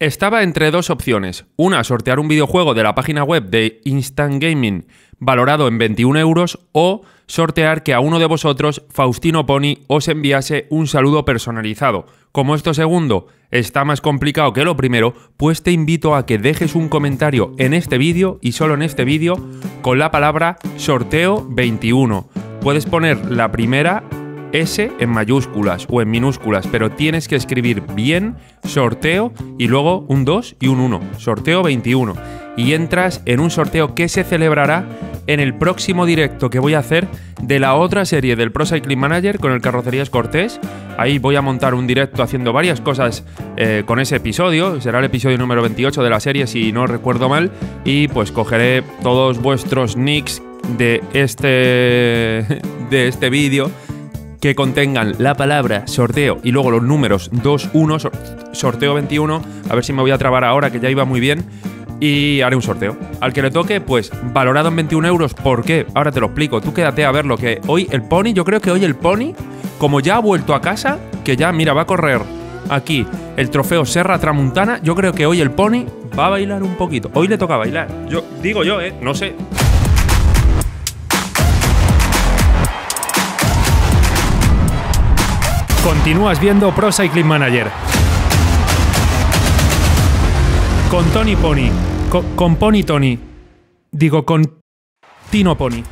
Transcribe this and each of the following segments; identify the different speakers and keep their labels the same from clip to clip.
Speaker 1: Estaba entre dos opciones. Una, sortear un videojuego de la página web de Instant Gaming valorado en 21 euros o sortear que a uno de vosotros, Faustino Pony, os enviase un saludo personalizado. Como esto segundo está más complicado que lo primero, pues te invito a que dejes un comentario en este vídeo y solo en este vídeo con la palabra sorteo 21. Puedes poner la primera S en mayúsculas o en minúsculas, pero tienes que escribir bien sorteo y luego un 2 y un 1, sorteo 21. Y entras en un sorteo que se celebrará en el próximo directo que voy a hacer de la otra serie del Pro Cycling Manager con el Carrocerías Cortés. Ahí voy a montar un directo haciendo varias cosas eh, con ese episodio. Será el episodio número 28 de la serie, si no recuerdo mal. Y pues cogeré todos vuestros nicks de este, de este vídeo que contengan la palabra sorteo y luego los números 1 sorteo 21, a ver si me voy a trabar ahora que ya iba muy bien, y haré un sorteo. Al que le toque, pues valorado en 21 euros, ¿por qué? Ahora te lo explico, tú quédate a ver lo que hoy el Pony, yo creo que hoy el Pony, como ya ha vuelto a casa, que ya, mira, va a correr aquí el trofeo Serra Tramuntana, yo creo que hoy el Pony va a bailar un poquito. Hoy le toca bailar, yo digo yo, ¿eh? No sé. Continúas viendo Pro Cycling Manager. Con Tony Pony. Con, con Pony Tony. Digo, con Tino Pony.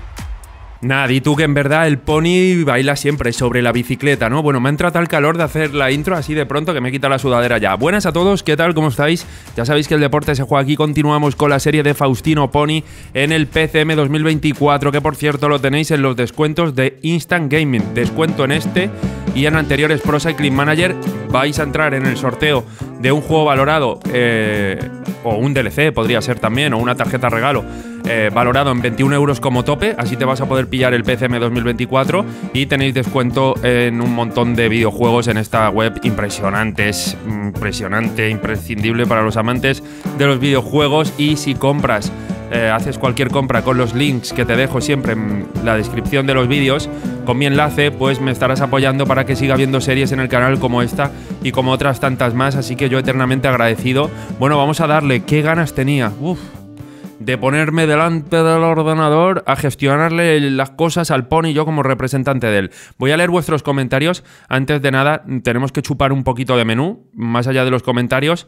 Speaker 1: Nadie, y tú que en verdad el pony baila siempre sobre la bicicleta, ¿no? Bueno, me entra tal calor de hacer la intro así de pronto que me quita la sudadera ya. Buenas a todos, ¿qué tal? ¿Cómo estáis? Ya sabéis que el deporte se juega aquí. Continuamos con la serie de Faustino Pony en el PCM 2024, que por cierto lo tenéis en los descuentos de Instant Gaming. Descuento en este y en anteriores Pro Cycling Manager vais a entrar en el sorteo de un juego valorado, eh, o un DLC podría ser también, o una tarjeta regalo, eh, valorado en 21 euros como tope, así te vas a poder pillar el PCM 2024 y tenéis descuento en un montón de videojuegos en esta web impresionantes, impresionante, imprescindible para los amantes de los videojuegos y si compras eh, haces cualquier compra con los links que te dejo siempre en la descripción de los vídeos, con mi enlace, pues me estarás apoyando para que siga viendo series en el canal como esta y como otras tantas más, así que yo eternamente agradecido. Bueno, vamos a darle, qué ganas tenía, de ponerme delante del ordenador a gestionarle las cosas al pony yo como representante de él. Voy a leer vuestros comentarios, antes de nada tenemos que chupar un poquito de menú, más allá de los comentarios.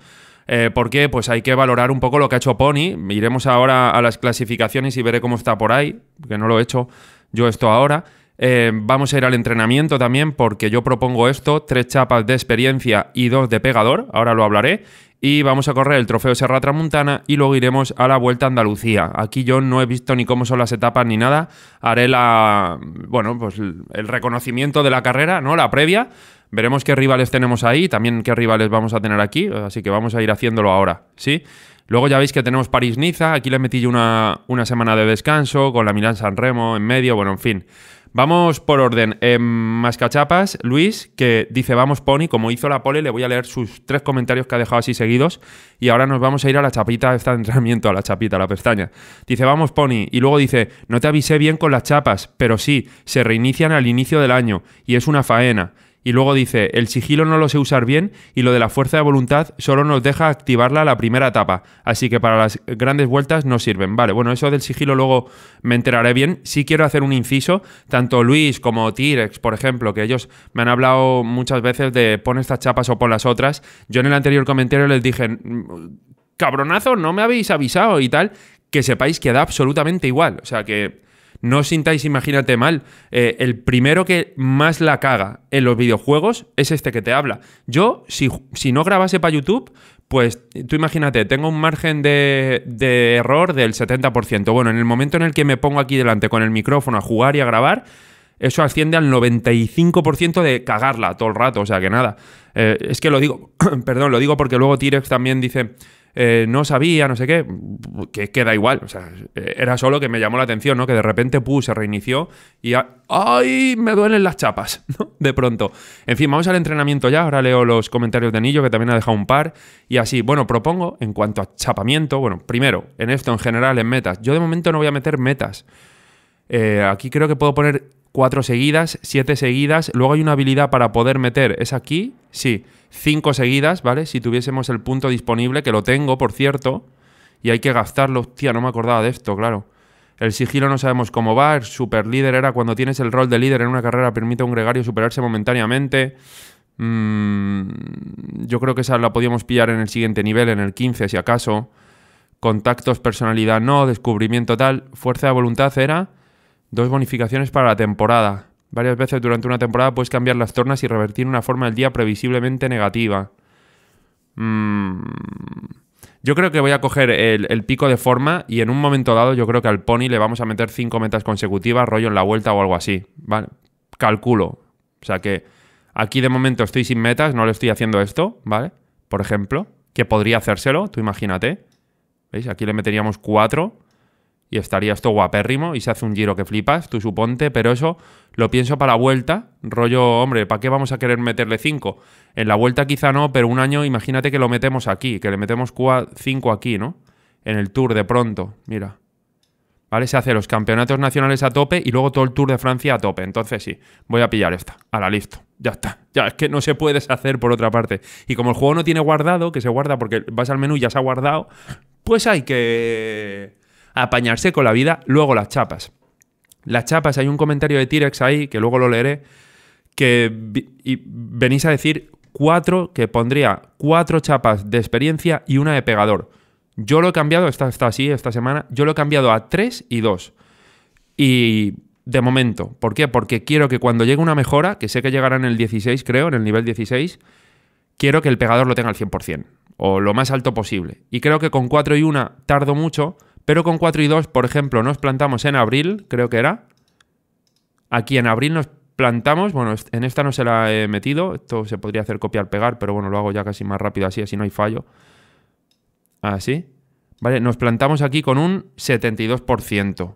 Speaker 1: Eh, porque pues hay que valorar un poco lo que ha hecho Pony. Iremos ahora a las clasificaciones y veré cómo está por ahí, que no lo he hecho yo esto ahora. Eh, vamos a ir al entrenamiento también porque yo propongo esto, tres chapas de experiencia y dos de pegador, ahora lo hablaré. Y vamos a correr el trofeo Serra Tramuntana y luego iremos a la Vuelta a Andalucía. Aquí yo no he visto ni cómo son las etapas ni nada. Haré la, bueno, pues el reconocimiento de la carrera, ¿no? La previa Veremos qué rivales tenemos ahí, también qué rivales vamos a tener aquí, así que vamos a ir haciéndolo ahora, ¿sí? Luego ya veis que tenemos París-Niza, aquí le metí yo una, una, semana de descanso, con la Milán-San Remo en medio, bueno, en fin. Vamos por orden. Eh, em, Mascachapas, Luis, que dice vamos Pony, como hizo la pole, le voy a leer sus tres comentarios que ha dejado así seguidos y ahora nos vamos a ir a la chapita esta de entrenamiento, a la chapita, a la pestaña. Dice vamos Pony y luego dice no te avisé bien con las chapas, pero sí, se reinician al inicio del año y es una faena. Y luego dice, el sigilo no lo sé usar bien y lo de la fuerza de voluntad solo nos deja activarla a la primera etapa, así que para las grandes vueltas no sirven. Vale, bueno, eso del sigilo luego me enteraré bien. Si quiero hacer un inciso, tanto Luis como T-Rex, por ejemplo, que ellos me han hablado muchas veces de pon estas chapas o pon las otras. Yo en el anterior comentario les dije, mm, cabronazo, no me habéis avisado y tal, que sepáis que da absolutamente igual. O sea que no os sintáis, imagínate mal, eh, el primero que más la caga en los videojuegos es este que te habla. Yo, si, no grabase para YouTube, pues tú imagínate, tengo un margen de, error del 70%. Bueno, en el momento en el que me pongo aquí delante con el micrófono a jugar y a grabar, eso asciende al 95% de cagarla todo el rato, o sea que nada. Eh, es que lo digo, perdón, lo digo porque luego T-Rex también dice, eh, no sabía, no sé qué, que queda igual. O sea, eh, era solo que me llamó la atención, ¿no? Que de repente, puse se reinició y ¡ay! Me duelen las chapas, ¿no? De pronto. En fin, vamos al entrenamiento ya. Ahora leo los comentarios de Anillo, que también ha dejado un par. Y así, bueno, propongo en cuanto a chapamiento, bueno, primero, en esto en general, en metas. Yo de momento no voy a meter metas. Eh, aquí creo que puedo poner cuatro seguidas, siete seguidas. Luego hay una habilidad para poder meter. Es aquí Sí, cinco seguidas, ¿vale? Si tuviésemos el punto disponible, que lo tengo, por cierto, y hay que gastarlo. Hostia, no me acordaba de esto, claro. El sigilo no sabemos cómo va, el super líder era cuando tienes el rol de líder en una carrera permite a un gregario superarse momentáneamente. Mm, yo creo que esa la podíamos pillar en el siguiente nivel, en el 15 si acaso. Contactos, personalidad no, descubrimiento tal. Fuerza de voluntad era dos bonificaciones para la temporada. Varias veces durante una temporada puedes cambiar las tornas y revertir una forma del día previsiblemente negativa. Mm, yo creo que voy a coger el, pico de forma y en un momento dado yo creo que al Pony le vamos a meter cinco metas consecutivas, rollo en la vuelta o algo así. ¿vale? Calculo. O sea que aquí de momento estoy sin metas, no le estoy haciendo esto, ¿vale? Por ejemplo, que podría hacérselo, tú imagínate. ¿Veis? Aquí le meteríamos cuatro y estaría esto guapérrimo y se hace un giro que flipas, tú suponte, pero eso lo pienso para la vuelta, rollo, hombre, ¿para qué vamos a querer meterle 5? En la vuelta quizá no, pero un año imagínate que lo metemos aquí, que le metemos 5 aquí, ¿no? En el Tour de pronto, mira. ¿Vale? Se hace los campeonatos nacionales a tope y luego todo el Tour de Francia a tope. Entonces sí, voy a pillar esta. A la listo. Ya está. Ya es que no se puede hacer por otra parte. Y como el juego no tiene guardado, que se guarda porque vas al menú y ya se ha guardado, pues hay que apañarse con la vida, luego las chapas. Las chapas, hay un comentario de T-Rex ahí, que luego lo leeré, que venís a decir cuatro, que pondría cuatro chapas de experiencia y una de pegador. Yo lo he cambiado, está, así esta semana, yo lo he cambiado a tres y dos. Y de momento, ¿por qué? Porque quiero que cuando llegue una mejora, que sé que llegará en el 16 creo, en el nivel 16, quiero que el pegador lo tenga al 100% o lo más alto posible. Y creo que con cuatro y una, tardo mucho, pero con 4 y 2, por ejemplo, nos plantamos en abril, creo que era. Aquí en abril nos plantamos, bueno, en esta no se la he metido, esto se podría hacer copiar-pegar, pero bueno, lo hago ya casi más rápido así, así no hay fallo. Así. Vale, nos plantamos aquí con un 72%.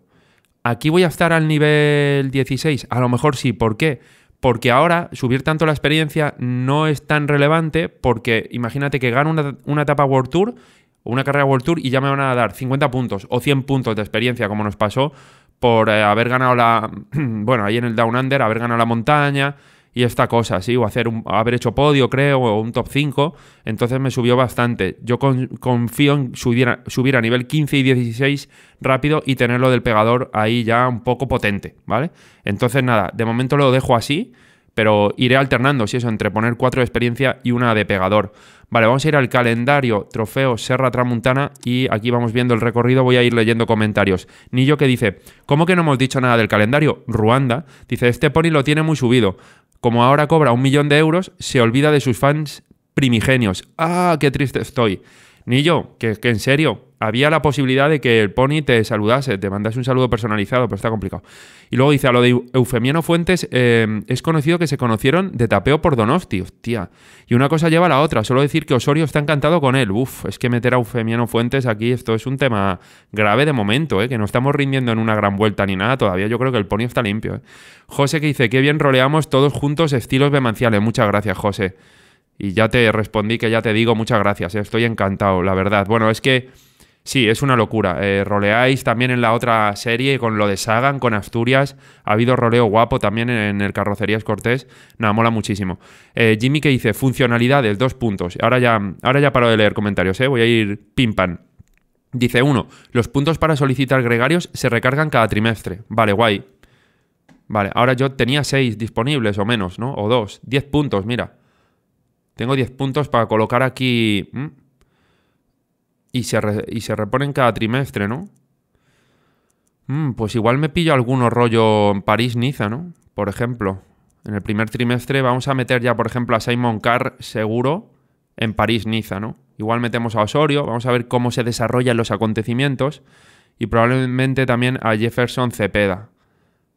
Speaker 1: Aquí voy a estar al nivel 16, a lo mejor sí, ¿por qué? porque ahora subir tanto la experiencia no es tan relevante porque imagínate que gano una, una, etapa World Tour una carrera World Tour y ya me van a dar 50 puntos o 100 puntos de experiencia, como nos pasó, por eh, haber ganado la. bueno, ahí en el Down Under, haber ganado la montaña y esta cosa, ¿sí? O hacer un, haber hecho podio, creo, o un top 5. Entonces me subió bastante. Yo confío en subir, subir a nivel 15 y 16 rápido y tenerlo del pegador ahí ya un poco potente, ¿vale? Entonces nada, de momento lo dejo así pero iré alternando, si eso, entre poner cuatro de experiencia y una de pegador. Vale, vamos a ir al calendario, trofeo, Serra Tramuntana y aquí vamos viendo el recorrido, voy a ir leyendo comentarios. Nillo que dice, ¿cómo que no hemos dicho nada del calendario? Ruanda, dice, este pony lo tiene muy subido. Como ahora cobra un millón de euros, se olvida de sus fans primigenios. Ah, qué triste estoy. Nillo, que, que en serio, había la posibilidad de que el pony te saludase, te mandase un saludo personalizado, pero está complicado. Y luego dice, a lo de Eufemiano Fuentes, eh, es conocido que se conocieron de tapeo por Donosti, hostia. Y una cosa lleva a la otra, solo decir que Osorio está encantado con él. Uf, es que meter a Eufemiano Fuentes aquí, esto es un tema grave de momento, eh, que no estamos rindiendo en una gran vuelta ni nada todavía. Yo creo que el pony está limpio. Eh. José que dice, qué bien roleamos todos juntos estilos bemanciales. Muchas gracias, José. Y ya te respondí que ya te digo, muchas gracias, estoy encantado, la verdad. Bueno, es que Sí, es una locura. Eh, roleáis también en la otra serie con lo de Sagan, con Asturias. Ha habido roleo guapo también en el Carrocerías Cortés. Nada, mola muchísimo. Eh, Jimmy que dice, funcionalidades, dos puntos. Ahora ya, ahora ya paro de leer comentarios, ¿eh? voy a ir pim Dice uno, los puntos para solicitar gregarios se recargan cada trimestre. Vale, guay. Vale, ahora yo tenía seis disponibles o menos, ¿no? O dos. Diez puntos, mira. Tengo diez puntos para colocar aquí... Y se, reponen cada trimestre, ¿no? Mm, pues igual me pillo alguno rollo en París-Niza, ¿no? Por ejemplo. En el primer trimestre vamos a meter ya, por ejemplo, a Simon Carr seguro en París-Niza, ¿no? Igual metemos a Osorio, vamos a ver cómo se desarrollan los acontecimientos y probablemente también a Jefferson Cepeda.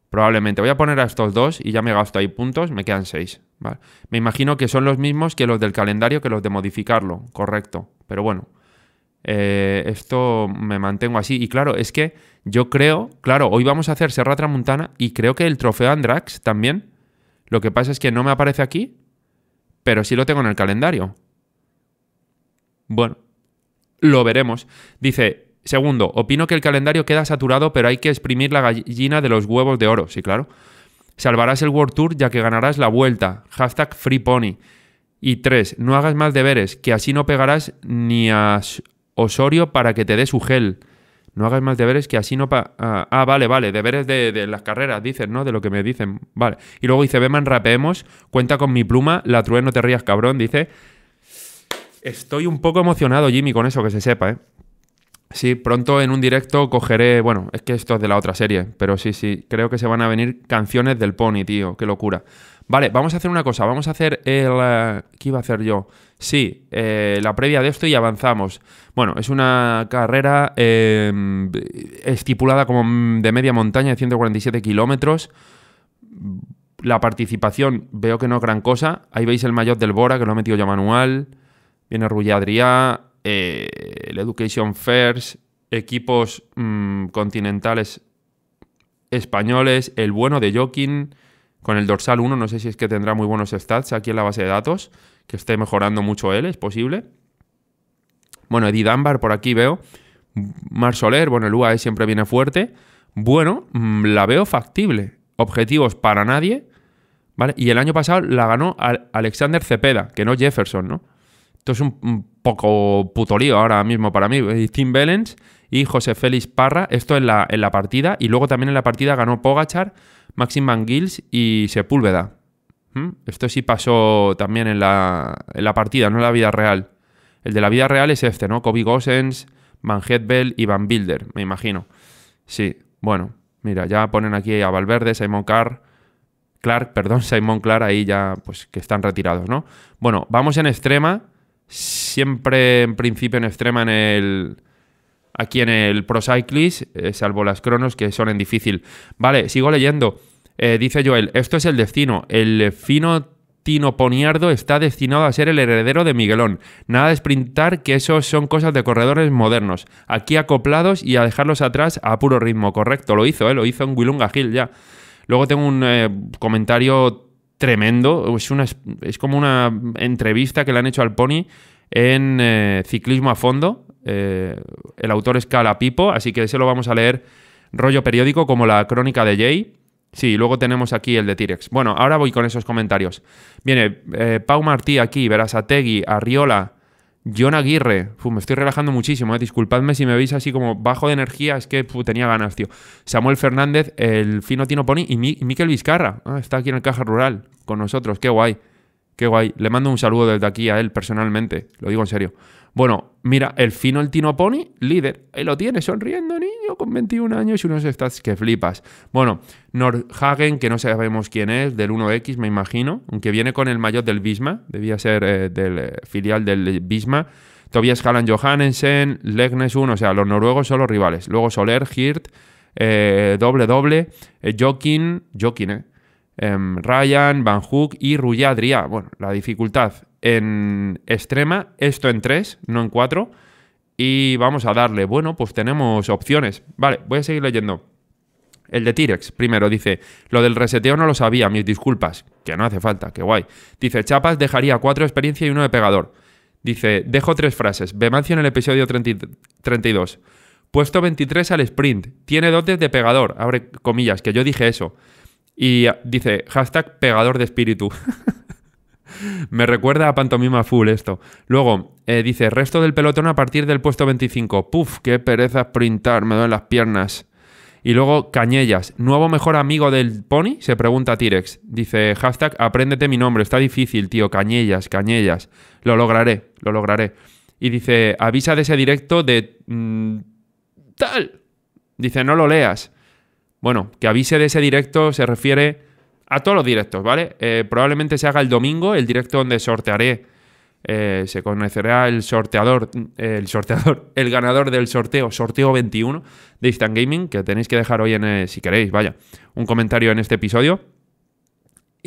Speaker 1: Probablemente. Voy a poner a estos dos y ya me gasto ahí puntos, me quedan seis. Vale. Me imagino que son los mismos que los del calendario que los de modificarlo, correcto. Pero bueno, eh, esto me mantengo así. Y claro, es que yo creo, claro, hoy vamos a hacer Serra Tramuntana y creo que el trofeo Andrax también. Lo que pasa es que no me aparece aquí, pero sí lo tengo en el calendario. Bueno, lo veremos. Dice, segundo, opino que el calendario queda saturado, pero hay que exprimir la gallina de los huevos de oro. Sí, claro. Salvarás el World Tour ya que ganarás la vuelta. Hashtag pony. Y tres, no hagas más deberes, que así no pegarás ni a, Osorio para que te dé su gel. No hagas más deberes que así no pa ah, ah, vale, vale, deberes de, de las carreras, dices, ¿no? De lo que me dicen. Vale. Y luego dice, Beman, rapeemos, cuenta con mi pluma, la true no te rías, cabrón, dice. Estoy un poco emocionado, Jimmy, con eso, que se sepa, ¿eh? Sí, pronto en un directo cogeré, bueno, es que esto es de la otra serie, pero sí, sí, creo que se van a venir canciones del Pony, tío, qué locura. Vale, vamos a hacer una cosa, vamos a hacer el... Eh, ¿Qué iba a hacer yo? Sí, eh, la previa de esto y avanzamos. Bueno, es una carrera em, estipulada como mm, de media montaña de 147 kilómetros. La participación veo que no es gran cosa. Ahí veis el mayor del Bora, que lo ha metido ya manual. Viene Rulli Adrià, eh, el Education First, equipos mm, continentales españoles, el bueno de Joaquín con el dorsal 1, no sé si es que tendrá muy buenos stats aquí en la base de datos que esté mejorando mucho él, es posible. Bueno, Eddie Dunbar por aquí veo. Mar Soler, bueno, el UAE siempre viene fuerte. Bueno, mm, la veo factible. Objetivos para nadie. Y el año pasado la ganó Alexander Cepeda, que no Jefferson, ¿no? Esto es un poco putolío ahora mismo para mí. Eh, Tim Bellens y José Félix Parra. Esto en la, en la partida. Y luego también en la partida ganó Pogachar, Maxim Van Gils y Sepúlveda. Esto sí pasó también en la, en la, partida, no en la vida real. El de la vida real es este, ¿no? Kobe Gossens, Van Hetbel y Van Bilder, me imagino. Sí, bueno, mira, ya ponen aquí a Valverde, Simon Carr, Clark, perdón, Simon Clark, ahí ya, pues que están retirados, ¿no? Bueno, vamos en extrema, siempre en principio en extrema en el, aquí en el Pro Cyclist, eh, salvo las cronos que son en difícil. Vale, sigo leyendo. Eh, dice Joel, esto es el destino. El fino Tino Poniardo está destinado a ser el heredero de Miguelón. Nada de sprintar, que eso son cosas de corredores modernos. Aquí acoplados y a dejarlos atrás a puro ritmo. Correcto, lo hizo, ¿eh? lo hizo en Wilunga Hill ya. Luego tengo un eh, comentario tremendo. Es, una, es como una entrevista que le han hecho al Pony en Ciclismo a Fondo. el autor es Cala Pipo, así que ese lo vamos a leer rollo periódico como la crónica de Jay. Sí, luego tenemos aquí el de T-Rex. Bueno, ahora voy con esos comentarios. Viene eh, Pau Martí aquí, Verasategui, Arriola, John Aguirre. me estoy relajando muchísimo, eh. disculpadme si me veis así como bajo de energía, es que tenía ganas, tío. Samuel Fernández, el fino Tino Pony y, Miquel Vizcarra. Ah, está aquí en el Caja Rural con nosotros, qué guay. Qué guay. Le mando un saludo desde aquí a él personalmente, lo digo en serio. Bueno, mira, el fino el Tino Pony, líder, ahí lo tiene, sonriendo, niño, con 21 años y unos stats que flipas. Bueno, Nordhagen, que no sabemos quién es, del 1X, me imagino, aunque viene con el mayor del Bisma, debía ser eh, del eh, filial del Bisma. Tobias Halland Johannessen, Legnes 1, o sea, los noruegos son los rivales. Luego Soler, Hirt, eh, doble doble, Jokin, Jokin, em, Ryan, Van Hook y Adrià. Bueno, la dificultad en extrema, esto en 3, no en 4. Y vamos a darle, bueno, pues tenemos opciones. Vale, voy a seguir leyendo. El de T-Rex, primero, dice, lo del reseteo no lo sabía, mis disculpas, que no hace falta, que guay. Dice, Chapas dejaría 4 experiencia y uno de pegador. Dice, dejo tres frases. Bemancio en el episodio 32. Puesto 23 al sprint. Tiene dotes de pegador. Abre comillas, que yo dije eso. Y ah, dice, hashtag pegador de espíritu. Me recuerda a pantomima full esto. Luego, eh, dice, resto del pelotón a partir del puesto 25. Puf, qué pereza printar, me duelen las piernas. Y luego, Cañellas, nuevo mejor amigo del pony, se pregunta Tirex. Dice, hashtag, apréndete mi nombre, está difícil, tío, Cañellas, Cañellas. Lo lograré, lo lograré. Y dice, avisa de ese directo de... Mm, tal. Dice, no lo leas. Bueno, que avise de ese directo se refiere a todos los directos, ¿vale? Eh, probablemente se haga el domingo, el directo donde sortearé, eh, se conocerá el sorteador, el sorteador, el ganador del sorteo, sorteo 21 de Instant Gaming, que tenéis que dejar hoy en, eh, si queréis, vaya, un comentario en este episodio.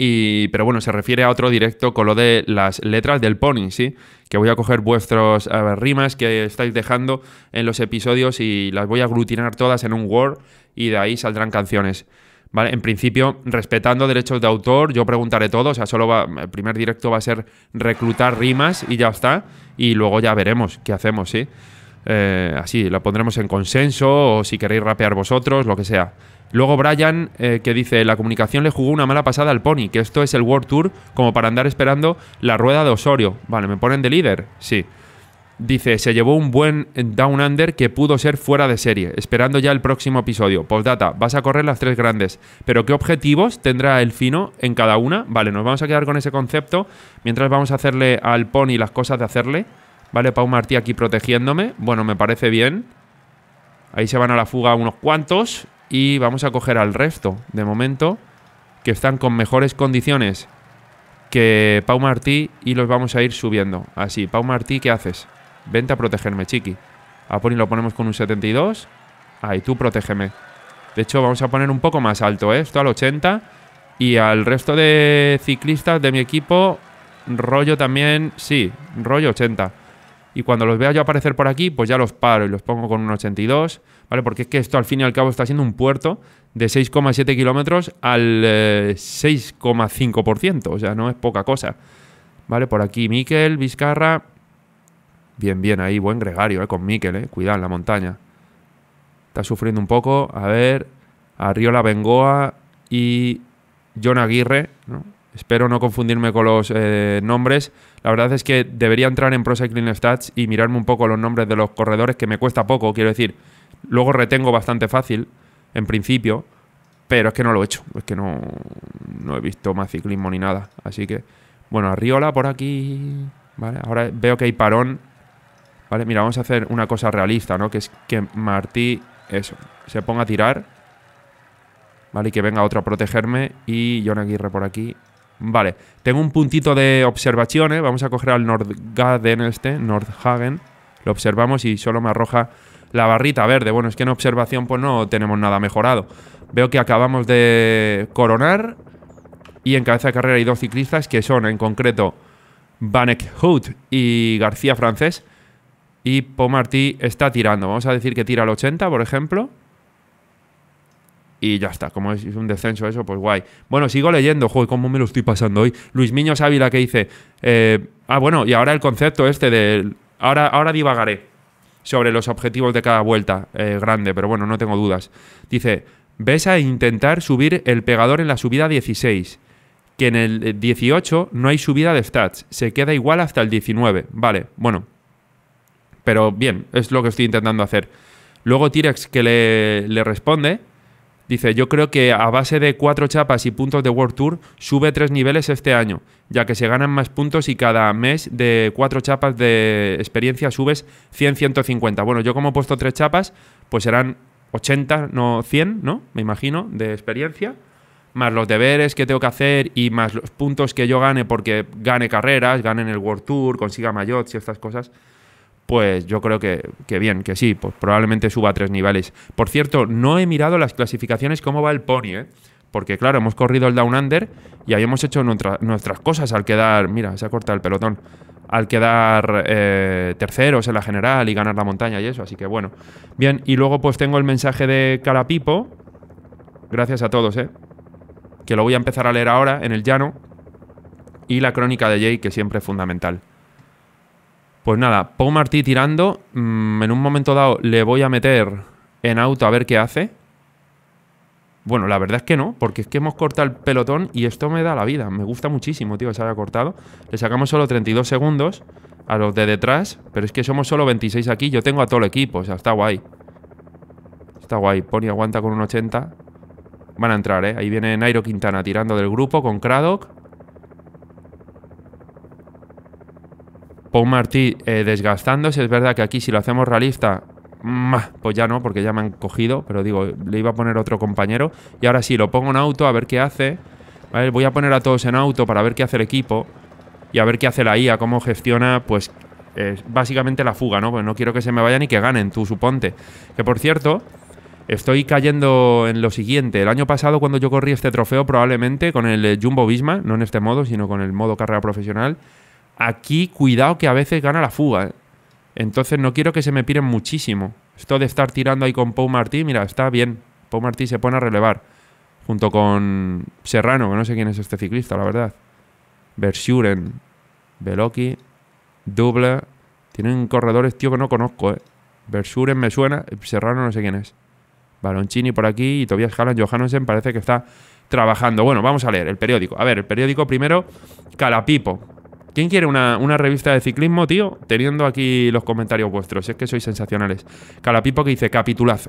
Speaker 1: Y, pero bueno, se refiere a otro directo con lo de las letras del pony, ¿sí? Que voy a coger vuestras rimas que estáis dejando en los episodios y las voy a aglutinar todas en un Word y de ahí saldrán canciones. ¿Vale? En principio, respetando derechos de autor, yo preguntaré todo, o sea, solo el primer directo va a ser reclutar rimas y ya está, y luego ya veremos qué hacemos, ¿sí? Eh, así, lo pondremos en consenso o si queréis rapear vosotros, lo que sea. Luego Brian, eh, que dice, la comunicación le jugó una mala pasada al Pony, que esto es el World Tour como para andar esperando la rueda de Osorio. Vale, ¿me ponen de líder? Sí. Dice, se llevó un buen Down Under que pudo ser fuera de serie, esperando ya el próximo episodio. Postdata, vas a correr las tres grandes, pero ¿qué objetivos tendrá el fino en cada una? Vale, nos vamos a quedar con ese concepto, mientras vamos a hacerle al pony las cosas de hacerle. Vale, Pau Martí aquí protegiéndome, bueno, me parece bien. Ahí se van a la fuga unos cuantos y vamos a coger al resto, de momento, que están con mejores condiciones que Pau Martí y los vamos a ir subiendo. Así, Pau Martí, ¿qué haces? Vente a protegerme, chiqui. A Pony lo ponemos con un 72. Ahí, tú protégeme. De hecho, vamos a poner un poco más alto, ¿eh? Esto al 80. Y al resto de ciclistas de mi equipo, rollo también, sí, rollo 80. Y cuando los vea yo aparecer por aquí, pues ya los paro y los pongo con un 82, ¿vale? Porque es que esto al fin y al cabo está siendo un puerto de 6,7 kilómetros al 6,5%, eh, o sea, no es poca cosa. ¿Vale? Por aquí Miquel, Vizcarra, Bien, bien, ahí, buen gregario, eh, con Mikel, eh. Cuidado en la montaña. Está sufriendo un poco. A ver, Arriola Bengoa y John Aguirre, Espero no confundirme con los eh, nombres. La verdad es que debería entrar en Pro Cycling Stats y mirarme un poco los nombres de los corredores, que me cuesta poco, quiero decir. Luego retengo bastante fácil, en principio, pero es que no lo he hecho. Es que no, no he visto más ciclismo ni nada. Así que, bueno, Arriola por aquí. Vale, ahora veo que hay parón Vale, mira, vamos a hacer una cosa realista, ¿no? Que es que Martí, eso, se ponga a tirar. Vale, y que venga otro a protegerme. Y John Aguirre por aquí. Vale, tengo un puntito de observación, ¿eh? Vamos a coger al Nordgaden este, Nordhagen. Lo observamos y solo me arroja la barrita verde. Bueno, es que en observación pues no tenemos nada mejorado. Veo que acabamos de coronar. Y en cabeza de carrera hay dos ciclistas que son en concreto Vanek Hood y García Francés. Y está tirando. Vamos a decir que tira al 80, por ejemplo. Y ya está, como es un descenso eso, pues guay. Bueno, sigo leyendo, joder, cómo me lo estoy pasando hoy. Luis Miño Sávila que dice, eh, ah, bueno, y ahora el concepto este de... Ahora, ahora divagaré sobre los objetivos de cada vuelta, eh, grande, pero bueno, no tengo dudas. Dice, ves a intentar subir el pegador en la subida 16, que en el 18 no hay subida de stats, se queda igual hasta el 19. Vale, bueno, pero bien, es lo que estoy intentando hacer. Luego Tirex que le, le responde, Dice, yo creo que a base de cuatro chapas y puntos de World Tour sube tres niveles este año, ya que se ganan más puntos y cada mes de cuatro chapas de experiencia subes 100-150. Bueno, yo como he puesto tres chapas, pues serán 80, no 100, ¿no? Me imagino, de experiencia, más los deberes que tengo que hacer y más los puntos que yo gane porque gane carreras, gane en el World Tour, consiga mayots y estas cosas pues yo creo que, que bien, que sí, pues probablemente suba a tres niveles. Por cierto, no he mirado las clasificaciones cómo va el pony, ¿eh? porque claro, hemos corrido el down under y habíamos hecho nuestras cosas al quedar, mira, se ha cortado el pelotón, al quedar eh, terceros en la general y ganar la montaña y eso, así que bueno. Bien, y luego pues tengo el mensaje de Calapipo. gracias a todos, ¿eh? que lo voy a empezar a leer ahora en el llano, y la crónica de Jay, que siempre es fundamental. Pues nada, Pau Martí tirando. Mm, en un momento dado le voy a meter en auto a ver qué hace. Bueno, la verdad es que no, porque es que hemos cortado el pelotón y esto me da la vida. Me gusta muchísimo, tío, que se haya cortado. Le sacamos solo 32 segundos a los de detrás, pero es que somos solo 26 aquí. Yo tengo a todo el equipo, o sea, está guay. Está guay. Poni aguanta con un 80. Van a entrar, ¿eh? Ahí viene Nairo Quintana tirando del grupo con Craddock. Pau Martí eh, desgastándose. Es verdad que aquí, si lo hacemos realista, pues ya no, porque ya me han cogido. Pero digo, le iba a poner otro compañero. Y ahora sí, lo pongo en auto a ver qué hace. Voy a poner a todos en auto para ver qué hace el equipo y a ver qué hace la IA, cómo gestiona, pues eh, básicamente la fuga, ¿no? Pues no quiero que se me vayan y que ganen, tú suponte. Que por cierto, estoy cayendo en lo siguiente. El año pasado, cuando yo corrí este trofeo, probablemente con el eh, Jumbo Visma, no en este modo, sino con el modo carrera profesional, Aquí, cuidado que a veces gana la fuga. ¿eh? Entonces no quiero que se me piren muchísimo. Esto de estar tirando ahí con Pau Martí, mira, está bien. Pau Martí se pone a relevar. Junto con Serrano, que no sé quién es este ciclista, la verdad. Versuren Veloki, Dubla Tienen corredores, tío, que no conozco, ¿eh? me suena, Serrano no sé quién es. Baloncini por aquí y Tobias Halland, Johansen parece que está trabajando. Bueno, vamos a leer el periódico. A ver, el periódico primero, Calapipo. ¿Quién quiere una, revista de ciclismo, tío? Teniendo aquí los comentarios vuestros, es que sois sensacionales. Calapipo que dice, capitulad.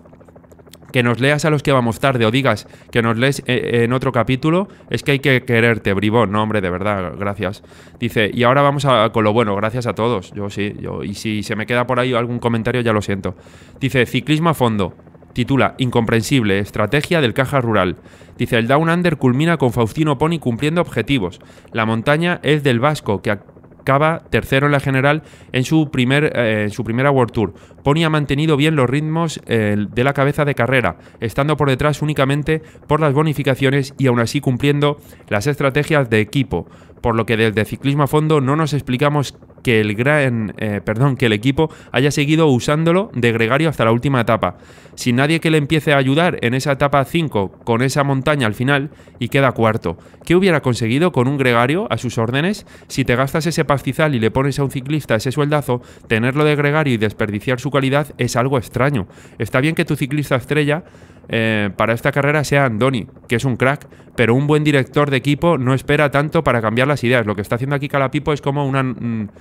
Speaker 1: Que nos leas a los que vamos tarde o digas que nos lees eh, eh, en otro capítulo, es que hay que quererte, bribón. No, hombre, de verdad, gracias. Dice, y ahora vamos a, con lo bueno, gracias a todos. Yo sí, yo, y si se me queda por ahí algún comentario, ya lo siento. Dice, ciclismo a fondo, Titula Incomprensible, Estrategia del Caja Rural. Dice, el Down Under culmina con Faustino Poni cumpliendo objetivos. La montaña es del Vasco, que acaba tercero en la general en su, primer, eh, en su primera World Tour. Pony ha mantenido bien los ritmos eh, de la cabeza de carrera, estando por detrás únicamente por las bonificaciones y aún así cumpliendo las estrategias de equipo, por lo que desde Ciclismo a Fondo no nos explicamos que el, gran, eh, perdón, que el equipo haya seguido usándolo de gregario hasta la última etapa. Sin nadie que le empiece a ayudar en esa etapa 5 con esa montaña al final y queda cuarto. ¿Qué hubiera conseguido con un gregario a sus órdenes? Si te gastas ese pastizal y le pones a un ciclista ese sueldazo, tenerlo de gregario y desperdiciar su calidad es algo extraño. Está bien que tu ciclista estrella eh, para esta carrera sea Andoni, que es un crack, pero un buen director de equipo no espera tanto para cambiar las ideas. Lo que está haciendo aquí Calapipo es como una... Mm,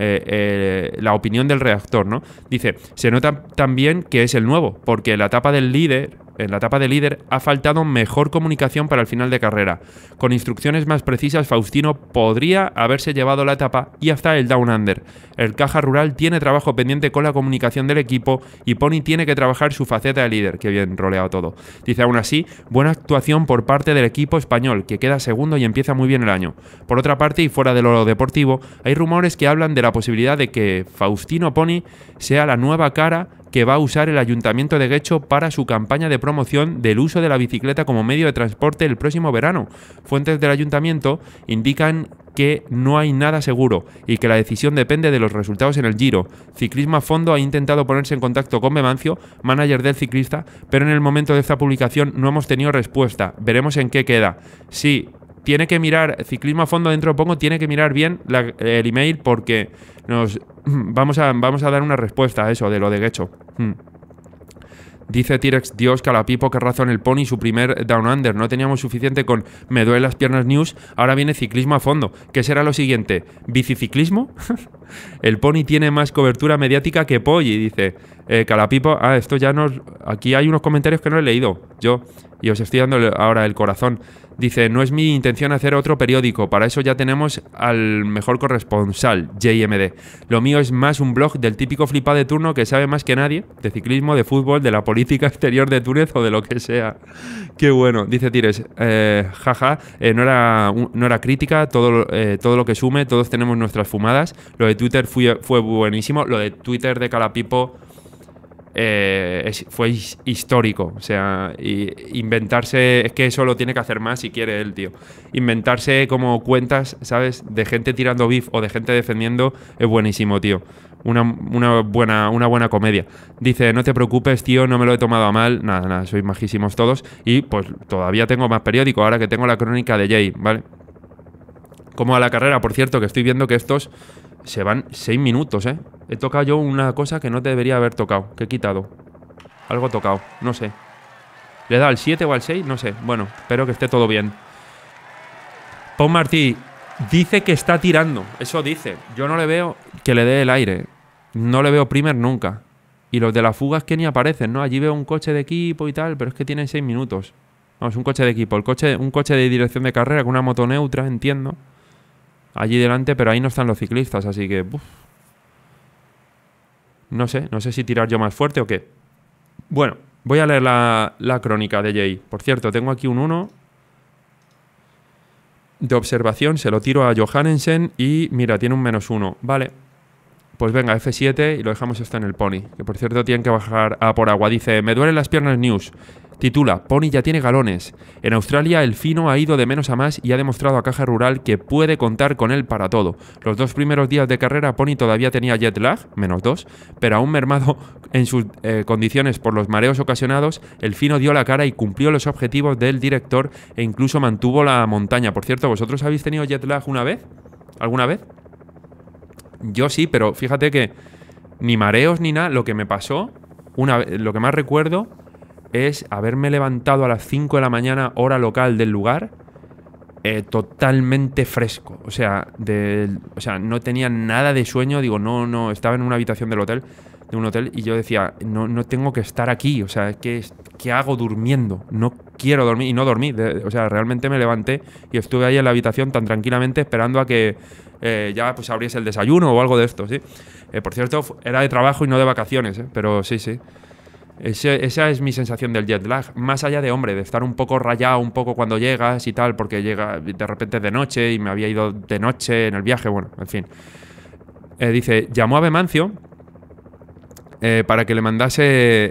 Speaker 1: Eh, eh, la opinión del reactor ¿no? Dice, se nota también que es el nuevo, porque la etapa del líder, en la etapa del líder ha faltado mejor comunicación para el final de carrera. Con instrucciones más precisas, Faustino podría haberse llevado la etapa y hasta el Down Under. El Caja Rural tiene trabajo pendiente con la comunicación del equipo y Pony tiene que trabajar su faceta de líder. que bien roleado todo. Dice aún así, buena actuación por parte del equipo español, que queda segundo y empieza muy bien el año. Por otra parte, y fuera del oro deportivo, hay rumores que hablan de la la posibilidad de que Faustino Pony sea la nueva cara que va a usar el ayuntamiento de Guecho para su campaña de promoción del uso de la bicicleta como medio de transporte el próximo verano. Fuentes del ayuntamiento indican que no hay nada seguro y que la decisión depende de los resultados en el Giro. Ciclismo a Fondo ha intentado ponerse en contacto con Bemancio, manager del ciclista, pero en el momento de esta publicación no hemos tenido respuesta. Veremos en qué queda. sí tiene que mirar, ciclismo a fondo dentro pongo, tiene que mirar bien el email porque nos vamos a, vamos a dar una respuesta a eso, de lo de Gecho. Hmm. Dice Dice rex Dios, Calapipo, qué razón el pony, su primer Down Under. No teníamos suficiente con Me duelen las piernas news, ahora viene ciclismo a fondo. ¿Qué será lo siguiente? ¿Biciciclismo? el pony tiene más cobertura mediática que Polly, dice Calapipo. Eh, ah, esto ya no... Aquí hay unos comentarios que no he leído. Yo y os estoy dando ahora el corazón. Dice, no es mi intención hacer otro periódico, para eso ya tenemos al mejor corresponsal, JMD. Lo mío es más un blog del típico flipa de turno que sabe más que nadie, de ciclismo, de fútbol, de la política exterior de Túnez o de lo que sea. Qué bueno, dice Tires, eh, jaja, eh, no, era, no era crítica, todo, eh, todo lo que sume, todos tenemos nuestras fumadas. Lo de Twitter fue, fue buenísimo, lo de Twitter de Calapipo eh, fue histórico. O sea, inventarse, es que eso lo tiene que hacer más si quiere él, tío. Inventarse como cuentas, ¿sabes? De gente tirando beef o de gente defendiendo es buenísimo, tío. Una, buena, una buena comedia. Dice, no te preocupes, tío, no me lo he tomado a mal. Nada, nada, sois majísimos todos. Y pues todavía tengo más periódico, ahora que tengo la crónica de Jay, ¿vale? Como a la carrera, por cierto, que estoy viendo que estos se van 6 minutos, ¿eh? He tocado yo una cosa que no debería haber tocado, que he quitado. Algo tocado, no sé. ¿Le he dado al 7 o al 6? No sé. Bueno, espero que esté todo bien. Pon Martí dice que está tirando. Eso dice. Yo no le veo que le dé el aire. No le veo primer nunca. Y los de las fugas que ni aparecen, ¿no? Allí veo un coche de equipo y tal, pero es que tiene seis minutos. Vamos, un coche de equipo. un coche de dirección de carrera con una moto neutra, entiendo allí delante, pero ahí no están los ciclistas, así que... No sé, no sé si tirar yo más fuerte o qué. Bueno, voy a leer la, crónica de Jay. Por cierto, tengo aquí un 1 de observación, se lo tiro a Johannensen y mira, tiene un menos 1. Vale, pues venga, F7 y lo dejamos hasta en el pony. Que por cierto tienen que bajar a por agua. Dice, me duelen las piernas news. Titula, Pony ya tiene galones. En Australia el fino ha ido de menos a más y ha demostrado a Caja Rural que puede contar con él para todo. Los dos primeros días de carrera Pony todavía tenía jet lag, menos dos, pero aún mermado en sus eh, condiciones por los mareos ocasionados, el fino dio la cara y cumplió los objetivos del director e incluso mantuvo la montaña. Por cierto, ¿vosotros habéis tenido jet lag una vez? ¿Alguna vez? Yo sí, pero fíjate que ni mareos ni nada, lo que me pasó, una, lo que más recuerdo es haberme levantado a las 5 de la mañana, hora local del lugar, eh, totalmente fresco. O sea, de, o sea, no tenía nada de sueño. Digo, no, no, estaba en una habitación del hotel, de un hotel, y yo decía, no, no tengo que estar aquí. O sea, ¿qué, ¿qué hago durmiendo? No quiero dormir. Y no dormí. o sea, realmente me levanté y estuve ahí en la habitación tan tranquilamente esperando a que eh, ya pues abriese el desayuno o algo de esto, ¿sí? Eh, por cierto, era de trabajo y no de vacaciones, Pero sí, sí esa es mi sensación del jet lag, más allá de hombre, de estar un poco rayado un poco cuando llegas y tal, porque llega de repente de noche y me había ido de noche en el viaje, bueno, en fin. Eh, dice, llamó a Bemancio eh, para que le mandase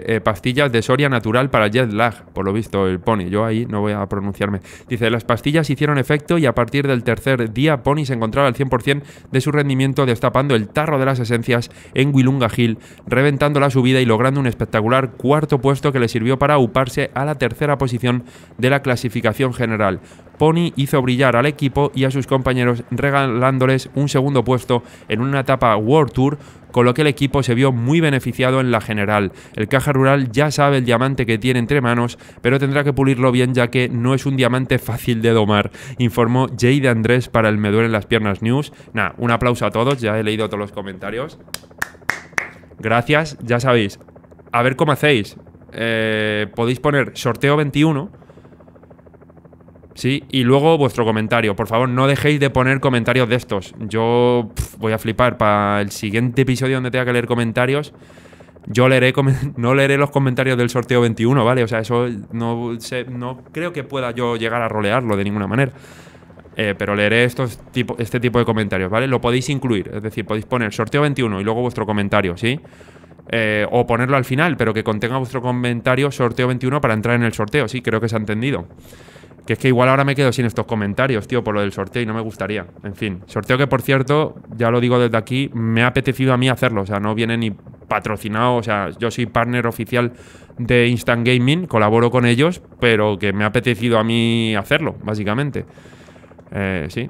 Speaker 1: eh, pastillas de Soria natural para jet lag, por lo visto el Pony, yo ahí no voy a pronunciarme. Dice, las pastillas hicieron efecto y a partir del tercer día Pony se encontraba al 100% de su rendimiento destapando el tarro de las esencias en Wilunga Hill, reventando la subida y logrando un espectacular cuarto puesto que le sirvió para uparse a la tercera posición de la clasificación general. Pony hizo brillar al equipo y a sus compañeros regalándoles un segundo puesto en una etapa World Tour con lo que el equipo se vio muy beneficiado en la general. El Caja Rural ya sabe el diamante que tiene entre manos, pero tendrá que pulirlo bien ya que no es un diamante fácil de domar, informó de Andrés para el Me en las Piernas News. Nada, un aplauso a todos, ya he leído todos los comentarios. Gracias, ya sabéis. A ver cómo hacéis. Eh, podéis poner sorteo 21 Sí, y luego vuestro comentario. Por favor, no dejéis de poner comentarios de estos. Yo voy a flipar. Para el siguiente episodio donde tenga que leer comentarios, yo leeré no leeré los comentarios del sorteo 21, ¿vale? O sea, eso no, no creo que pueda yo llegar a rolearlo de ninguna manera. Eh, pero leeré estos tipo, este tipo de comentarios, ¿vale? Lo podéis incluir, es decir, podéis poner sorteo 21 y luego vuestro comentario, ¿sí? Eh, o ponerlo al final, pero que contenga vuestro comentario sorteo 21 para entrar en el sorteo, sí, creo que se ha entendido. Que es que igual ahora me quedo sin estos comentarios, tío, por lo del sorteo y no me gustaría. En fin, sorteo que por cierto, ya lo digo desde aquí, me ha apetecido a mí hacerlo. O sea, no viene ni patrocinado. O sea, yo soy partner oficial de Instant Gaming, colaboro con ellos, pero que me ha apetecido a mí hacerlo, básicamente. Eh, sí.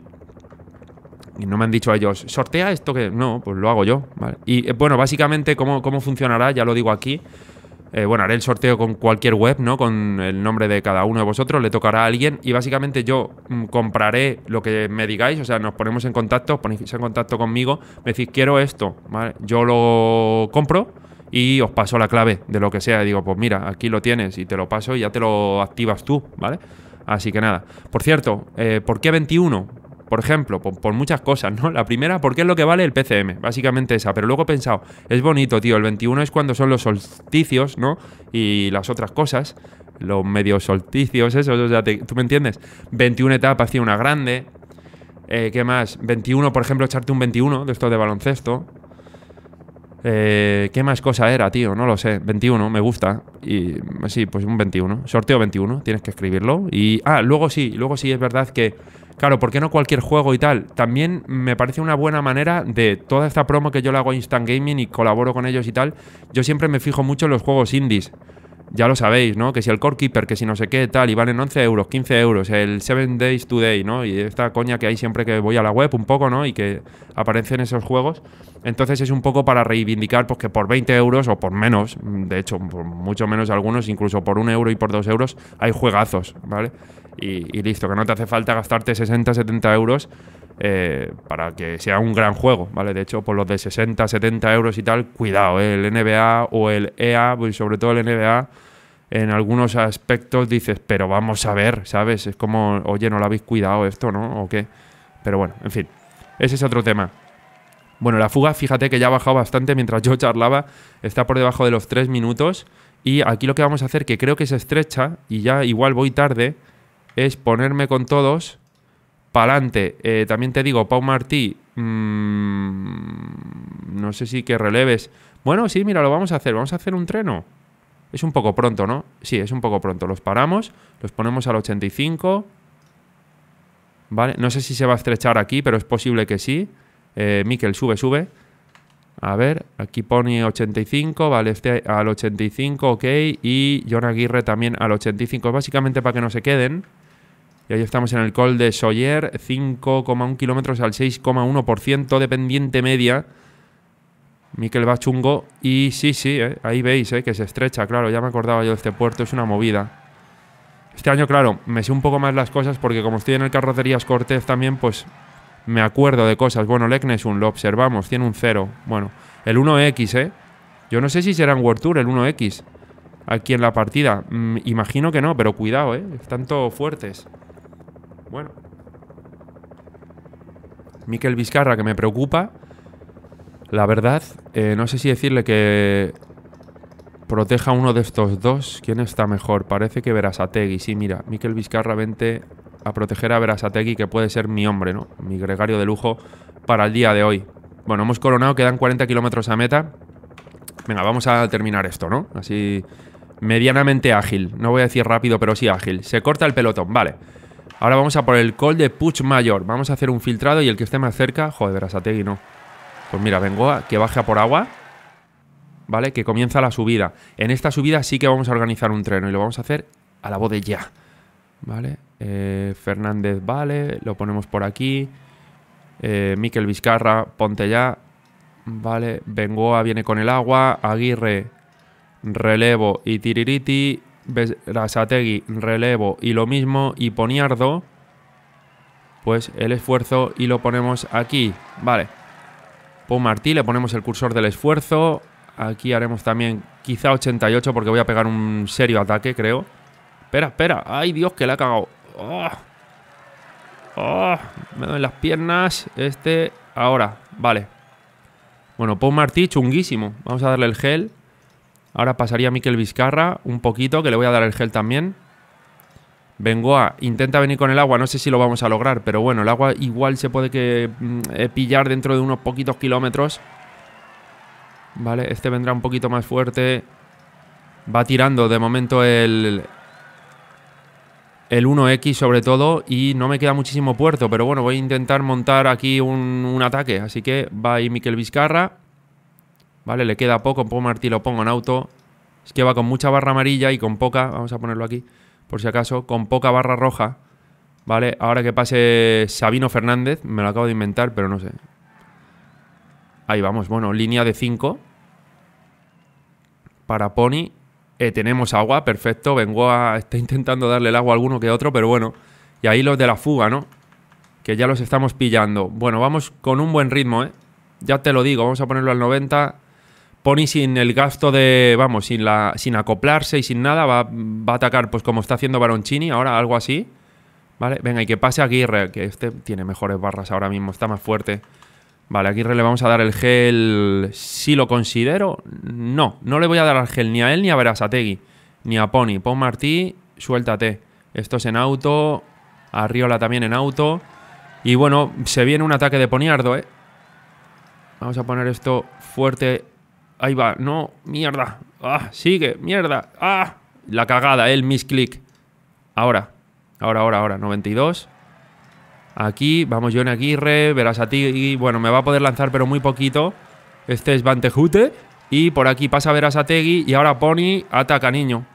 Speaker 1: Y no me han dicho a ellos, ¿sortea esto que.? No, pues lo hago yo. Vale. Y eh, bueno, básicamente, ¿cómo, ¿cómo funcionará? Ya lo digo aquí. Eh, bueno, haré el sorteo con cualquier web, ¿no? Con el nombre de cada uno de vosotros, le tocará a alguien y básicamente yo mm, compraré lo que me digáis, o sea, nos ponemos en contacto, ponéis en contacto conmigo, me decís, quiero esto, ¿vale? Yo lo compro y os paso la clave de lo que sea. digo, pues mira, aquí lo tienes y te lo paso y ya te lo activas tú, ¿vale? Así que nada. Por cierto, eh, ¿por qué 21? por ejemplo, por, muchas cosas, ¿no? La primera, porque es lo que vale el PCM, básicamente esa, pero luego he pensado, es bonito, tío, el 21 es cuando son los solsticios, ¿no? Y las otras cosas, los medios solsticios, eso, o sea, ¿tú me entiendes? 21 etapas, hacía una grande. Eh, ¿Qué más? 21, por ejemplo, echarte un 21 de estos de baloncesto. Eh, ¿Qué más cosa era, tío? No lo sé. 21, me gusta. Y sí, pues un 21. Sorteo 21, tienes que escribirlo. Y. Ah, luego sí, luego sí es verdad que claro, ¿por qué no cualquier juego y tal? También me parece una buena manera de toda esta promo que yo le hago a Instant Gaming y colaboro con ellos y tal, yo siempre me fijo mucho en los juegos indies. Ya lo sabéis, ¿no? Que si el Core Keeper, que si no sé qué, tal, y valen 11 euros, 15 euros, el 7 Days Today, ¿no? Y esta coña que hay siempre que voy a la web un poco, ¿no? Y que aparecen esos juegos. Entonces es un poco para reivindicar, pues que por 20 euros o por menos, de hecho, mucho menos algunos, incluso por un euro y por dos euros, hay juegazos, ¿vale? y, listo, que no te hace falta gastarte 60, 70 euros eh, para que sea un gran juego, ¿vale? De hecho, por los de 60, 70 euros y tal, cuidado, ¿eh? el NBA o el EA, y pues sobre todo el NBA, en algunos aspectos dices, pero vamos a ver, ¿sabes? Es como, oye, no lo habéis cuidado esto, ¿no? ¿O qué? Pero bueno, en fin, ese es otro tema. Bueno, la fuga, fíjate que ya ha bajado bastante mientras yo charlaba, está por debajo de los 3 minutos y aquí lo que vamos a hacer, que creo que se estrecha y ya igual voy tarde, es ponerme con todos. Para adelante eh, también te digo, Pau Martí. Mm, no sé si que releves. Bueno, sí, mira, lo vamos a hacer. Vamos a hacer un treno. Es un poco pronto, ¿no? Sí, es un poco pronto. Los paramos, los ponemos al 85. ¿Vale? No sé si se va a estrechar aquí, pero es posible que sí. Eh, Miquel, sube, sube. A ver, aquí pone 85, vale, este al 85, ok. Y John Aguirre también al 85. Básicamente para que no se queden. Y ahí estamos en el col de Soller, 5,1 kilómetros al 6,1% de pendiente media. Miquel va chungo. Y sí, sí, eh, ahí veis eh, que se estrecha, claro, ya me acordaba yo de este puerto, es una movida. Este año, claro, me sé un poco más las cosas porque como estoy en el Carrocerías Cortez también, pues me acuerdo de cosas. Bueno, un lo observamos, tiene un 0. Bueno, el 1X, ¿eh? Yo no sé si será en World Tour el 1X aquí en la partida. Mm, imagino que no, pero cuidado, ¿eh? Están todos fuertes. Bueno. Miquel Vizcarra, que me preocupa. La verdad, eh, no sé si decirle que proteja uno de estos dos. ¿Quién está mejor? Parece que Verasategui. Sí, mira, Miquel Vizcarra, vente a proteger a Verasategui, que puede ser mi hombre, ¿no? Mi gregario de lujo para el día de hoy. Bueno, hemos coronado, quedan 40 kilómetros a meta. Venga, vamos a terminar esto, ¿no? Así medianamente ágil. No voy a decir rápido, pero sí ágil. Se corta el pelotón, vale. Ahora vamos a por el call de Puch Mayor. Vamos a hacer un filtrado y el que esté más cerca... Joder, Verasategui no. Pues mira, Bengoa que baje por agua. ¿Vale? Que comienza la subida. En esta subida sí que vamos a organizar un treno y lo vamos a hacer a la voz de ya. ¿Vale? Eh, Fernández, vale. Lo ponemos por aquí. Eh, Miquel Vizcarra, ponte ya. Vale. Bengoa viene con el agua. Aguirre, relevo y tiririti. Berasategui, relevo y lo mismo, y Poniardo, pues el esfuerzo y lo ponemos aquí, vale. Pon Martí, le ponemos el cursor del esfuerzo, aquí haremos también quizá 88 porque voy a pegar un serio ataque, creo. Espera, espera, ay Dios que la ha cagado. Oh. Oh, me duelen las piernas, este, ahora, vale. Bueno, Pon Martí, chunguísimo. Vamos a darle el gel. Ahora pasaría Miquel Vizcarra un poquito, que le voy a dar el gel también. Bengoa intenta venir con el agua, no sé si lo vamos a lograr, pero bueno, el agua igual se puede que mm, eh, pillar dentro de unos poquitos kilómetros. Vale, este vendrá un poquito más fuerte. Va tirando de momento el, el 1X sobre todo y no me queda muchísimo puerto, pero bueno, voy a intentar montar aquí un, un ataque. Así que va ahí Miquel Vizcarra. Vale, le queda poco, poco Martí, lo pongo en auto. Es que va con mucha barra amarilla y con poca, vamos a ponerlo aquí, por si acaso, con poca barra roja. Vale, ahora que pase Sabino Fernández, me lo acabo de inventar, pero no sé. Ahí vamos, bueno, línea de 5. Para Pony. Eh, tenemos agua, perfecto. Bengoa está intentando darle el agua a alguno que otro, pero bueno. Y ahí los de la fuga, ¿no? Que ya los estamos pillando. Bueno, vamos con un buen ritmo, ¿eh? Ya te lo digo, vamos a ponerlo al 90. Pony sin el gasto de, vamos, sin, la, sin acoplarse y sin nada, va, va a atacar pues como está haciendo Baroncini, ahora algo así. Vale, venga, y que pase Aguirre, que este tiene mejores barras ahora mismo, está más fuerte. Vale, Aguirre le vamos a dar el gel, si lo considero. No, no le voy a dar el gel ni a él ni a Verasategui, ni a Pony. Pon Martí, suéltate. Esto es en auto, Arriola también en auto. Y bueno, se viene un ataque de Poniardo, ¿eh? Vamos a poner esto fuerte ahí va, no, mierda, ah, sigue, mierda, ah, la cagada, el misclick. Ahora, ahora, ahora, ahora, 92. Aquí, vamos yo en Aguirre, verás a ti, bueno, me va a poder lanzar pero muy poquito. Este es Bantejute. Y por aquí pasa Verasategui y ahora Pony ataca, niño.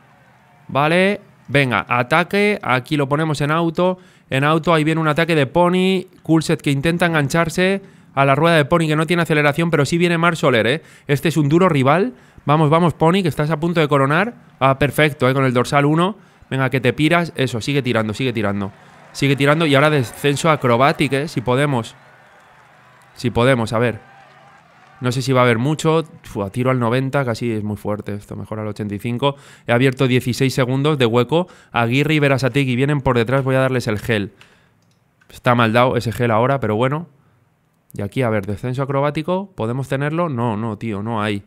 Speaker 1: Vale, venga, ataque. Aquí lo ponemos en auto. En auto ahí viene un ataque de Pony. Kulset que intenta engancharse a la rueda de Pony que no tiene aceleración, pero sí viene Mar Soler, ¿eh? Este es un duro rival. Vamos, vamos, Pony, que estás a punto de coronar. Ah, perfecto, ¿eh? Con el dorsal 1. Venga, que te piras. Eso, sigue tirando, sigue tirando. Sigue tirando y ahora descenso acrobático, ¿eh? Si podemos. Si podemos, a ver. No sé si va a haber mucho. tiro al 90, casi es muy fuerte esto. Mejor al 85. He abierto 16 segundos de hueco. Aguirre y y vienen por detrás. Voy a darles el gel. Está mal dado ese gel ahora, pero bueno. Y aquí, a ver, descenso acrobático, ¿podemos tenerlo? No, no, tío, no hay.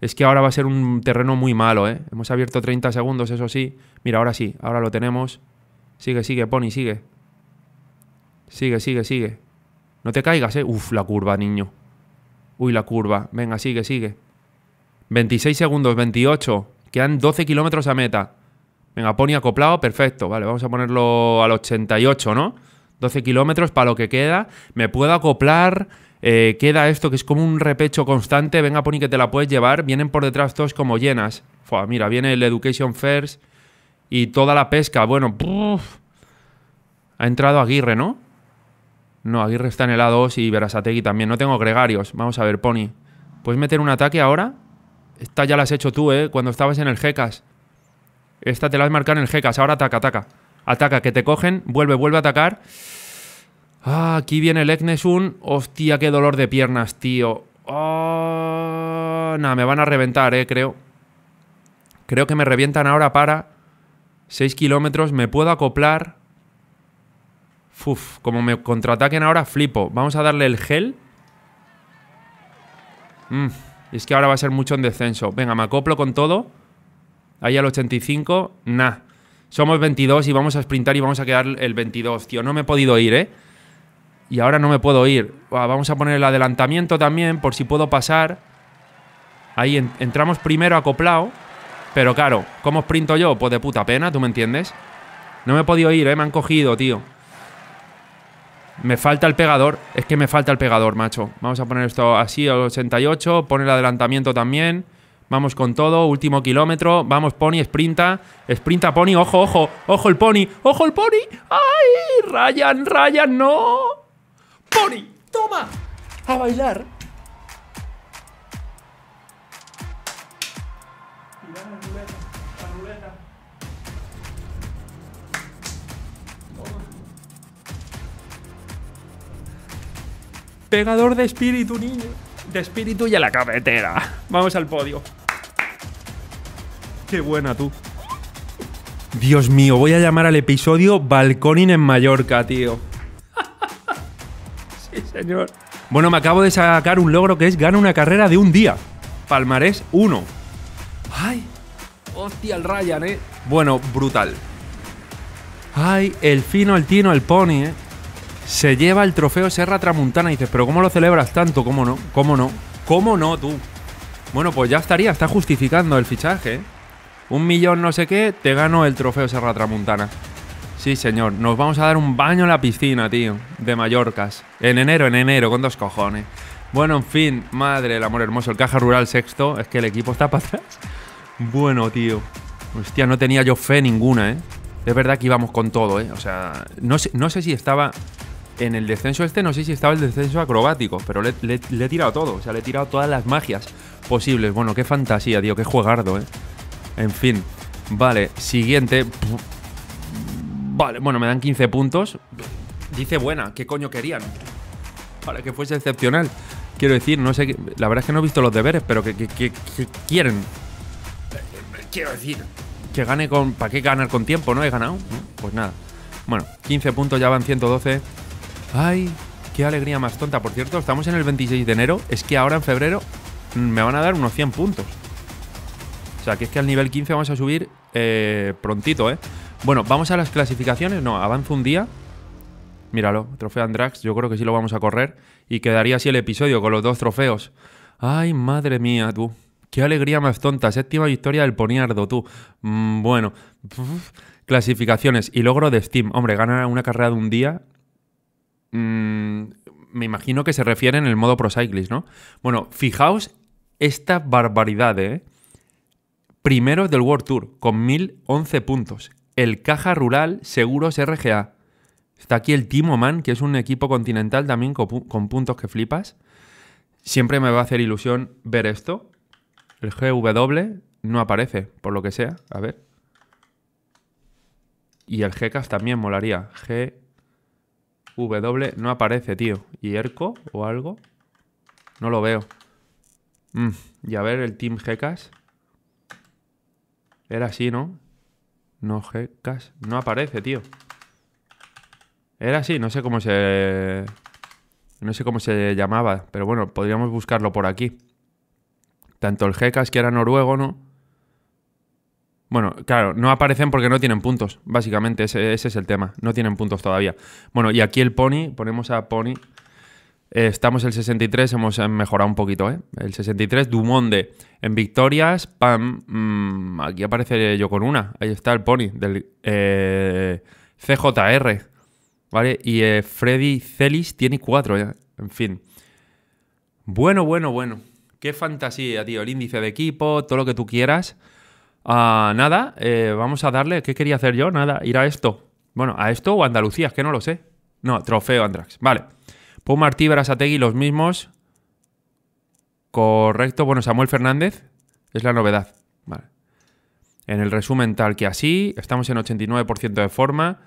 Speaker 1: Es que ahora va a ser un terreno muy malo, ¿eh? Hemos abierto 30 segundos, eso sí. Mira, ahora sí, ahora lo tenemos. Sigue, sigue, Pony, sigue. Sigue, sigue, sigue. No te caigas, ¿eh? Uf, la curva, niño. Uy, la curva. Venga, sigue, sigue. 26 segundos, 28. Quedan 12 kilómetros a meta. Venga, Pony acoplado, perfecto. Vale, vamos a ponerlo al 88, ¿no? 12 kilómetros para lo que queda, me puedo acoplar, eh, queda esto que es como un repecho constante, venga Pony que te la puedes llevar, vienen por detrás todos como llenas. Fua, mira, viene el Education First y toda la pesca, bueno, ha entrado Aguirre, ¿no? No, Aguirre está en el A2 y Verasategui también, no tengo gregarios, vamos a ver Pony, ¿puedes meter un ataque ahora? Esta ya la has hecho tú, ¿eh? Cuando estabas en el GECAS. Esta te la has marcado en el GECAS, ahora ataca, ataca. Ataca, que te cogen, vuelve, vuelve a atacar. Ah, aquí viene el Eknesun. Hostia, qué dolor de piernas, tío. Oh, ah, Nada, me van a reventar, eh, creo. Creo que me revientan ahora para 6 kilómetros. Me puedo acoplar. Uf, como me contraataquen ahora, flipo. Vamos a darle el gel. Mm, es que ahora va a ser mucho en descenso. Venga, me acoplo con todo. Ahí al 85. Nah. Somos 22 y vamos a sprintar y vamos a quedar el 22, tío. No me he podido ir, ¿eh? y ahora no me puedo ir. Ah, vamos a poner el adelantamiento también por si puedo pasar. Ahí entramos primero acoplado. Pero claro, ¿cómo sprinto yo? Pues de puta pena, ¿tú me entiendes? No me he podido ir, ¿eh? Me han cogido, tío. Me falta el pegador. Es que me falta el pegador, macho. Vamos a poner esto así al 88. Pone el adelantamiento también. Vamos con todo. Último kilómetro. Vamos, Pony, sprinta. Sprinta, Pony. Ojo, ojo. Ojo el Pony. Ojo el Pony. ¡Ay! Ryan, Ryan, no. Pony, toma, a bailar. Pegador de espíritu, niño. De espíritu y a la cafetera. Vamos al podio. Qué buena tú. Dios mío, voy a llamar al episodio Balconin en Mallorca, tío señor. Bueno, me acabo de sacar un logro que es gana una carrera de un día. Palmarés 1. ¡Ay! ¡Hostia, el Ryan, eh! Bueno, brutal. ¡Ay! El fino, el tino, el pony, eh. Se lleva el trofeo Serra Tramuntana. Y dices, ¿pero cómo lo celebras tanto? ¿Cómo no? ¿Cómo no? ¿Cómo no tú? Bueno, pues ya estaría, está justificando el fichaje. ¿eh? Un millón no sé qué, te gano el trofeo Serra Tramuntana. Sí, señor. Nos vamos a dar un baño en la piscina, tío. De Mallorcas. En enero, en enero, con dos cojones. Bueno, en fin, madre, el amor hermoso. El caja rural sexto. Es que el equipo está para atrás. Bueno, tío. Hostia, no tenía yo fe ninguna, ¿eh? Es verdad que íbamos con todo, ¿eh? O sea, no sé, si estaba en el descenso este, no sé si estaba el descenso acrobático, pero le, le he tirado todo. O sea, le he tirado todas las magias posibles. Bueno, qué fantasía, tío. Qué juegardo, ¿eh? En fin. Vale, siguiente. Vale, bueno, me dan 15 puntos. Dice buena, ¿qué coño querían? Para que fuese excepcional. Quiero decir, no sé, la verdad es que no he visto los deberes, pero que, quieren. Quiero decir, que gane con. ¿Para qué ganar con tiempo? ¿No he ganado? Pues nada. Bueno, 15 puntos, ya van 112. ¡Ay! ¡Qué alegría más tonta! Por cierto, estamos en el 26 de enero. Es que ahora en febrero mm, me van a dar unos 100 puntos. O sea, que es que al nivel 15 vamos a subir eh, prontito, ¿eh? Bueno, vamos a las clasificaciones. No, avanza un día. Míralo, trofeo Andrax. Yo creo que sí lo vamos a correr. Y quedaría así el episodio con los dos trofeos. Ay, madre mía, tú. Qué alegría más tonta. Séptima victoria del Poniardo, tú. Mm, bueno. Clasificaciones y logro de Steam. Hombre, ganar una carrera de un día. Mm, me imagino que se refiere en el modo Pro ¿no? Bueno, fijaos esta barbaridad, ¿eh? Primero del World Tour, con 1011 puntos el Caja Rural Seguros RGA. Está aquí el Timo Man, que es un equipo continental también con, puntos que flipas. Siempre me va a hacer ilusión ver esto. El GW no aparece, por lo que sea. A ver. Y el GKAS también molaría. GW no aparece, tío. ¿Y ERCO o algo? No lo veo. Mm, y a ver el Team GCAS. Era así, ¿no? No G-Cash. No aparece, tío. Era así, no sé cómo se... No sé cómo se llamaba, pero bueno, podríamos buscarlo por aquí. Tanto el jecas que era noruego, ¿no? Bueno, claro, no aparecen porque no tienen puntos, básicamente, ese es el tema. No tienen puntos todavía. Bueno, y aquí el Pony, ponemos a Pony... Eh, estamos el 63, hemos eh, mejorado un poquito, ¿eh? El 63, Dumonde. En victorias, mm, aquí aparece yo con una. Ahí está el pony del eh, CJR, ¿vale? Y Freddy Celis tiene cuatro, en fin. Bueno, bueno, bueno. Qué fantasía, tío. El índice de equipo, todo lo que tú quieras. Ah, nada, vamos a darle. ¿Qué quería hacer yo? Nada, ir a esto. Bueno, a esto o Andalucía, es que no lo sé. No, trofeo Andrax. Vale. Pau Martí, los mismos. Correcto. Bueno, Samuel Fernández es la novedad. Vale. En el resumen, tal que así, estamos en 89% de forma.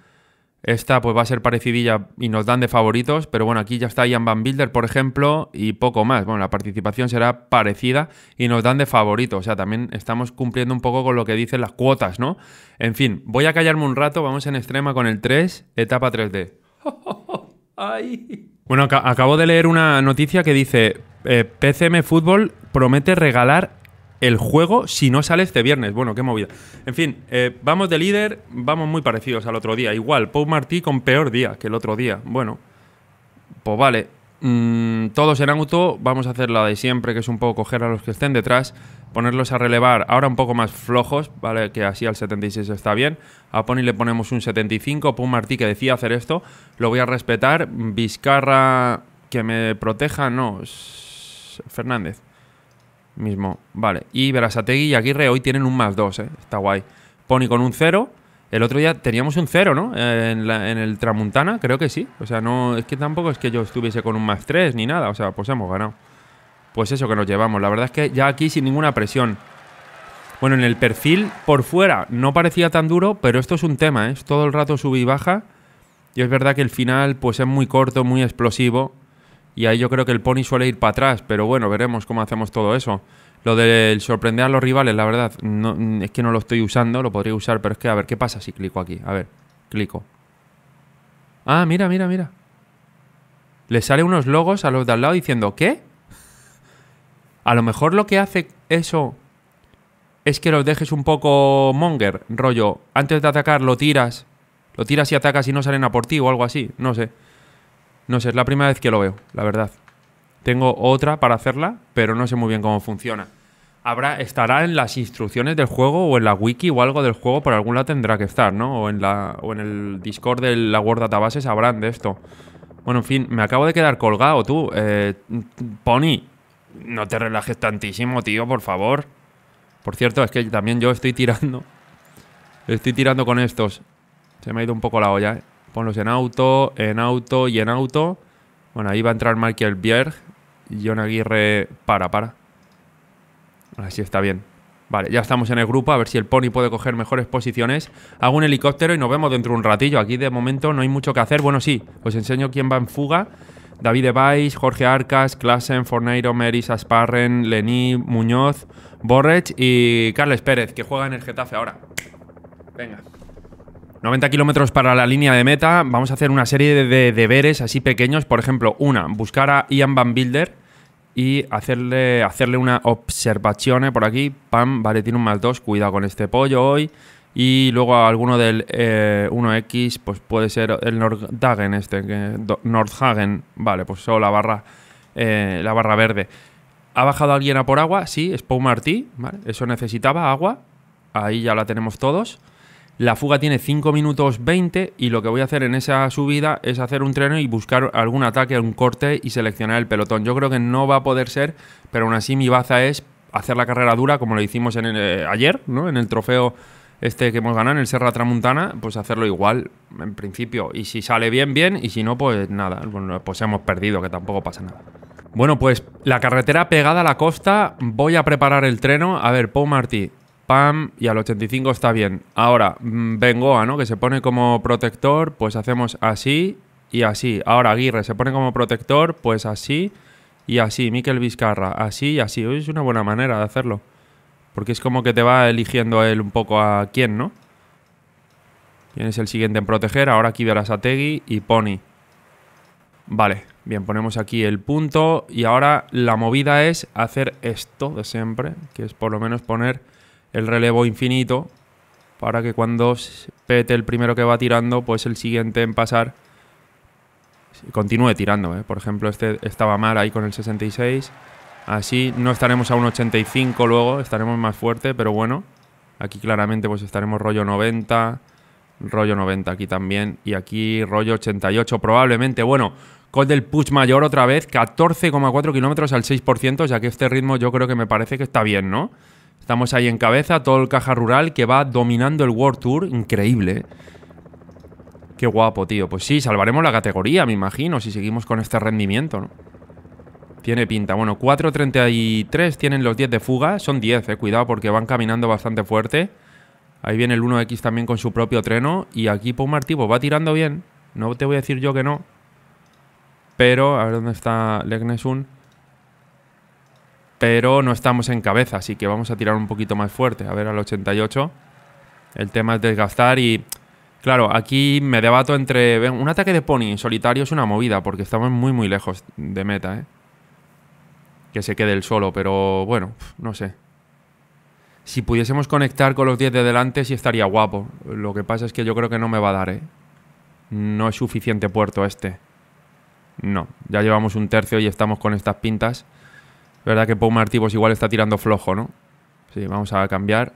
Speaker 1: Esta pues va a ser parecidilla y nos dan de favoritos, pero bueno, aquí ya está Ian Van Bilder, por ejemplo, y poco más. Bueno, la participación será parecida y nos dan de favoritos. O sea, también estamos cumpliendo un poco con lo que dicen las cuotas, ¿no? En fin, voy a callarme un rato, vamos en extrema con el 3, etapa 3D. ¡Ay! Bueno, acabo de leer una noticia que dice: eh, PCM Fútbol promete regalar el juego si no sale este viernes. Bueno, qué movida. En fin, eh, vamos de líder, vamos muy parecidos al otro día. Igual, Pau Martí con peor día que el otro día. Bueno, pues vale. Mm, todos en auto, vamos a hacer la de siempre, que es un poco coger a los que estén detrás, ponerlos a relevar, ahora un poco más flojos, ¿vale? Que así al 76 está bien. A Pony le ponemos un 75, Pum Martí que decía hacer esto, lo voy a respetar. Vizcarra que me proteja, no, Fernández mismo, vale. Y Verasategui y Aguirre hoy tienen un más 2, eh, Está guay. Pony con un 0, el otro día teníamos un cero, ¿no? En, el Tramuntana, creo que sí. O sea, no es que tampoco es que yo estuviese con un más tres ni nada. O sea, pues hemos ganado. Pues eso que nos llevamos. La verdad es que ya aquí sin ninguna presión. Bueno, en el perfil por fuera no parecía tan duro, pero esto es un tema, ¿eh? Es todo el rato sube y baja. Y es verdad que el final pues es muy corto, muy explosivo. Y ahí yo creo que el pony suele ir para atrás, pero bueno, veremos cómo hacemos todo eso. Lo del sorprender a los rivales, la verdad, es que no lo estoy usando, lo podría usar, pero es que a ver, ¿qué pasa si clico aquí? A ver, clico. Ah, mira, mira, mira. Le sale unos logos a los de al lado diciendo, ¿qué? A lo mejor lo que hace eso es que los dejes un poco monger, rollo, antes de atacar lo tiras, lo tiras y atacas y no salen a por ti o algo así, no sé. No sé, es la primera vez que lo veo, la verdad. Tengo otra para hacerla, pero no sé muy bien cómo funciona habrá, estará en las instrucciones del juego o en la wiki o algo del juego, por algún lado tendrá que estar, ¿no? O en, la, o en el Discord de la Word Database sabrán de esto. Bueno, en fin, me acabo de quedar colgado, tú. Eh, Pony, no te relajes tantísimo, tío, por favor. Por cierto, es que también yo estoy tirando. Estoy tirando con estos. Se me ha ido un poco la olla, ¿eh? Ponlos en auto, en auto y en auto. Bueno, ahí va a entrar Michael Bierg. John Aguirre, para, para. Así ah, está bien. Vale, ya estamos en el grupo, a ver si el pony puede coger mejores posiciones. Hago un helicóptero y nos vemos dentro de un ratillo. Aquí de momento no hay mucho que hacer. Bueno, sí, os enseño quién va en fuga. David Evais, Jorge Arcas, Klassen, Forneiro, Meris, Asparren, Lení, Muñoz, Borrech y Carles Pérez, que juega en el Getafe ahora. Venga. 90 kilómetros para la línea de meta. Vamos a hacer una serie de deberes así pequeños. Por ejemplo, una, buscar a Ian Van Bilder y hacerle, hacerle una observación eh, por aquí. Pam, vale, tiene un más 2, cuidado con este pollo hoy. Y luego alguno del 1X, eh, pues puede ser el Nordhagen este, que, Nordhagen, vale, pues solo la barra, eh, la barra verde. ¿Ha bajado alguien a por agua? Sí, Spawn Martí, ¿vale? Eso necesitaba agua. Ahí ya la tenemos todos. La fuga tiene 5 minutos 20 y lo que voy a hacer en esa subida es hacer un treno y buscar algún ataque, algún corte y seleccionar el pelotón. Yo creo que no va a poder ser, pero aún así mi baza es hacer la carrera dura como lo hicimos en eh, ayer, ¿no? en el trofeo este que hemos ganado en el Serra Tramuntana, pues hacerlo igual en principio. Y si sale bien, bien, y si no, pues nada, pues hemos perdido, que tampoco pasa nada. Bueno, pues la carretera pegada a la costa, voy a preparar el treno. A ver, Paul Martí, pam, y al 85 está bien. Ahora, mm, Bengoa, ¿no? Que se pone como protector, pues hacemos así y así. Ahora Aguirre se pone como protector, pues así y así. Miquel Vizcarra, así y así. es una buena manera de hacerlo. Porque es como que te va eligiendo él un poco a quién, ¿no? ¿Quién es el siguiente en proteger? Ahora aquí Tegui y Pony. Vale, bien, ponemos aquí el punto. Y ahora la movida es hacer esto de siempre, que es por lo menos poner el relevo infinito para que cuando pete el primero que va tirando, pues el siguiente en pasar continúe tirando. ¿eh? Por ejemplo, este estaba mal ahí con el 66. Así no estaremos a un 85 luego, estaremos más fuerte, pero bueno. Aquí claramente pues estaremos rollo 90, rollo 90 aquí también. Y aquí rollo 88 probablemente. Bueno, con del push mayor otra vez, 14,4 kilómetros al 6%, ya que este ritmo yo creo que me parece que está bien, ¿no? Estamos ahí en cabeza, todo el caja rural que va dominando el World Tour. Increíble. Qué guapo, tío. Pues sí, salvaremos la categoría, me imagino, si seguimos con este rendimiento, Tiene pinta. Bueno, 4.33 tienen los 10 de fuga. Son 10, eh. Cuidado porque van caminando bastante fuerte. Ahí viene el 1X también con su propio treno. Y aquí Poumartivo va tirando bien. No te voy a decir yo que no. Pero, a ver dónde está Legnesun pero no estamos en cabeza, así que vamos a tirar un poquito más fuerte, a ver al 88. El tema es desgastar y, claro, aquí me debato entre... un ataque de pony solitario es una movida, porque estamos muy, muy lejos de meta, ¿eh? Que se quede el solo, pero bueno, no sé. Si pudiésemos conectar con los 10 de delante, sí estaría guapo. Lo que pasa es que yo creo que no me va a dar, ¿eh? No es suficiente puerto este. No, ya llevamos un tercio y estamos con estas pintas. Es verdad que Pau Martí pues igual está tirando flojo, ¿no? Sí, vamos a cambiar.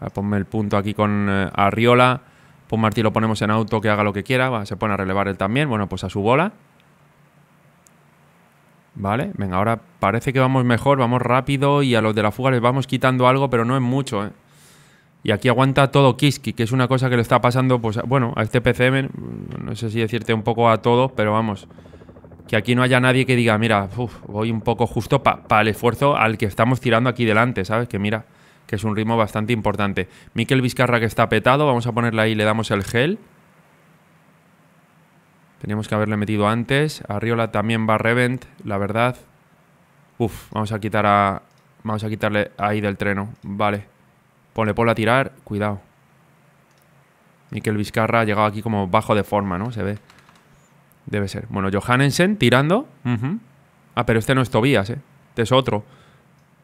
Speaker 1: A ponme el punto aquí con eh, Arriola. Pau Martí lo ponemos en auto que haga lo que quiera. se pone a relevar él también. Bueno, pues a su bola. Vale, venga, ahora parece que vamos mejor, vamos rápido y a los de la fuga les vamos quitando algo, pero no es mucho, ¿eh? Y aquí aguanta todo Kiski, que es una cosa que le está pasando, pues, bueno, a este PCM, no sé si decirte un poco a todos, pero vamos, que aquí no haya nadie que diga, mira, voy un poco justo para el esfuerzo al que estamos tirando aquí delante, ¿sabes? Que mira, que es un ritmo bastante importante. Miquel Vizcarra que está petado, vamos a ponerle ahí, le damos el gel. Teníamos que haberle metido antes. Arriola también va revent, la verdad. Uf, vamos a quitar a. Vamos a quitarle ahí del treno. Vale. Ponle Polo a tirar. Cuidado. Miquel Vizcarra ha llegado aquí como bajo de forma, ¿no? Se ve. Debe ser. Bueno, Johannensen tirando. Ah, pero este no es Tobías, ¿eh? Este es otro.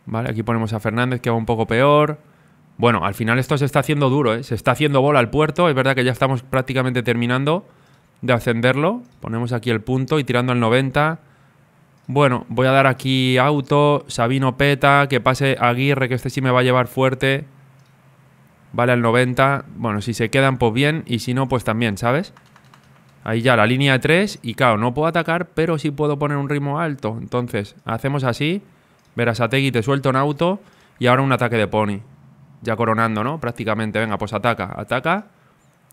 Speaker 1: Vale, aquí ponemos a Fernández, que va un poco peor. Bueno, al final esto se está haciendo duro, ¿eh? Se está haciendo bola al puerto. Es verdad que ya estamos prácticamente terminando de ascenderlo. Ponemos aquí el punto y tirando al 90. Bueno, voy a dar aquí auto, Sabino Peta, que pase Aguirre, que este sí me va a llevar fuerte. Vale al 90. Bueno, si se quedan, pues bien. Y si no, pues también, ¿sabes? Ahí ya la línea 3 y claro, no puedo atacar, pero sí puedo poner un ritmo alto. Entonces, hacemos así. Verás Tegui, te suelto un auto y ahora un ataque de pony. Ya coronando, ¿no? Prácticamente. Venga, pues ataca, ataca.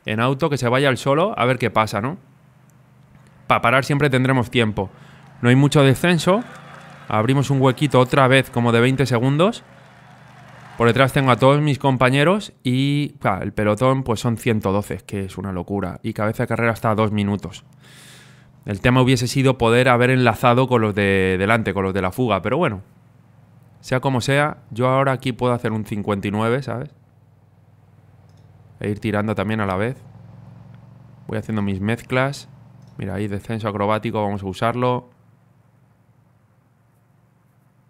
Speaker 1: En auto, que se vaya al solo, a ver qué pasa, ¿no? Para parar siempre tendremos tiempo. No hay mucho descenso. Abrimos un huequito otra vez como de 20 segundos. Por detrás tengo a todos mis compañeros y el pelotón pues son 112, que es una locura. Y cabeza de carrera hasta dos minutos. El tema hubiese sido poder haber enlazado con los de delante, con los de la fuga, pero bueno. Sea como sea, yo ahora aquí puedo hacer un 59, ¿sabes? E ir tirando también a la vez. Voy haciendo mis mezclas. Mira, ahí descenso acrobático, vamos a usarlo.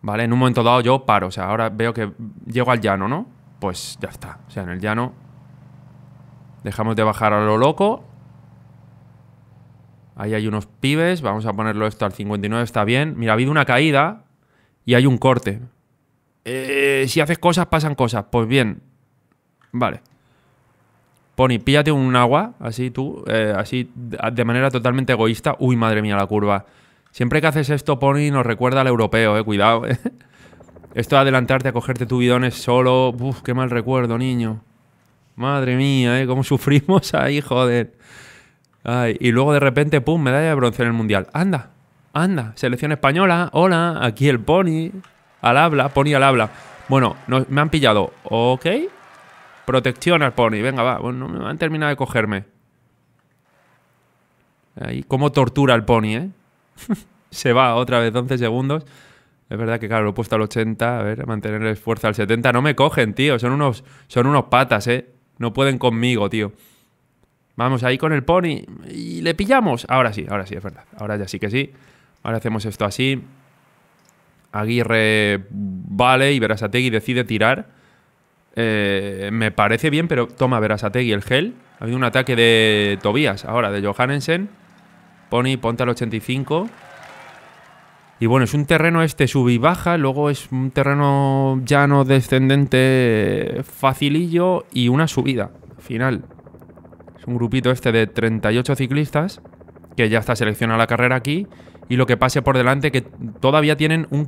Speaker 1: ¿vale? En un momento dado yo paro, o sea, ahora veo que llego al llano, ¿no? Pues ya está, o sea, en el llano dejamos de bajar a lo loco. Ahí hay unos pibes, vamos a ponerlo esto al 59, está bien. Mira, ha habido una caída y hay un corte. Eh, si haces cosas, pasan cosas. Pues bien, vale. poni píllate un agua, así tú, eh, así de manera totalmente egoísta. Uy, madre mía, la curva. Siempre que haces esto, Pony, nos recuerda al europeo, eh. Cuidado, eh. Esto de adelantarte a cogerte tu bidón solo... Uf, qué mal recuerdo, niño. Madre mía, ¿eh? Cómo sufrimos ahí, joder. Ay, y luego de repente, pum, medalla de bronce en el Mundial. Anda, anda. Selección española, hola, aquí el Pony. Al habla, Pony al habla. Bueno, me han pillado. Ok. Protección al Pony, venga, va. Bueno, me han terminado de cogerme. Ahí, cómo tortura al Pony, ¿eh? se va otra vez 11 segundos. Es verdad que, claro, lo he puesto al 80, a ver, mantener el esfuerzo al 70. No me cogen, tío, son unos, son unos patas, ¿eh? No pueden conmigo, tío. Vamos ahí con el pony y le pillamos. Ahora sí, ahora sí, es verdad. Ahora ya sí que sí. Ahora hacemos esto así. Aguirre vale y Verasategui decide tirar. Eh, me parece bien, pero toma Verasategui el gel. Ha habido un ataque de Tobías, ahora de Johannessen. Pony, ponte al 85. Y bueno, es un terreno este sub y baja, luego es un terreno llano descendente facilillo y una subida final. Es un grupito este de 38 ciclistas que ya está seleccionada la carrera aquí y lo que pase por delante que todavía tienen un,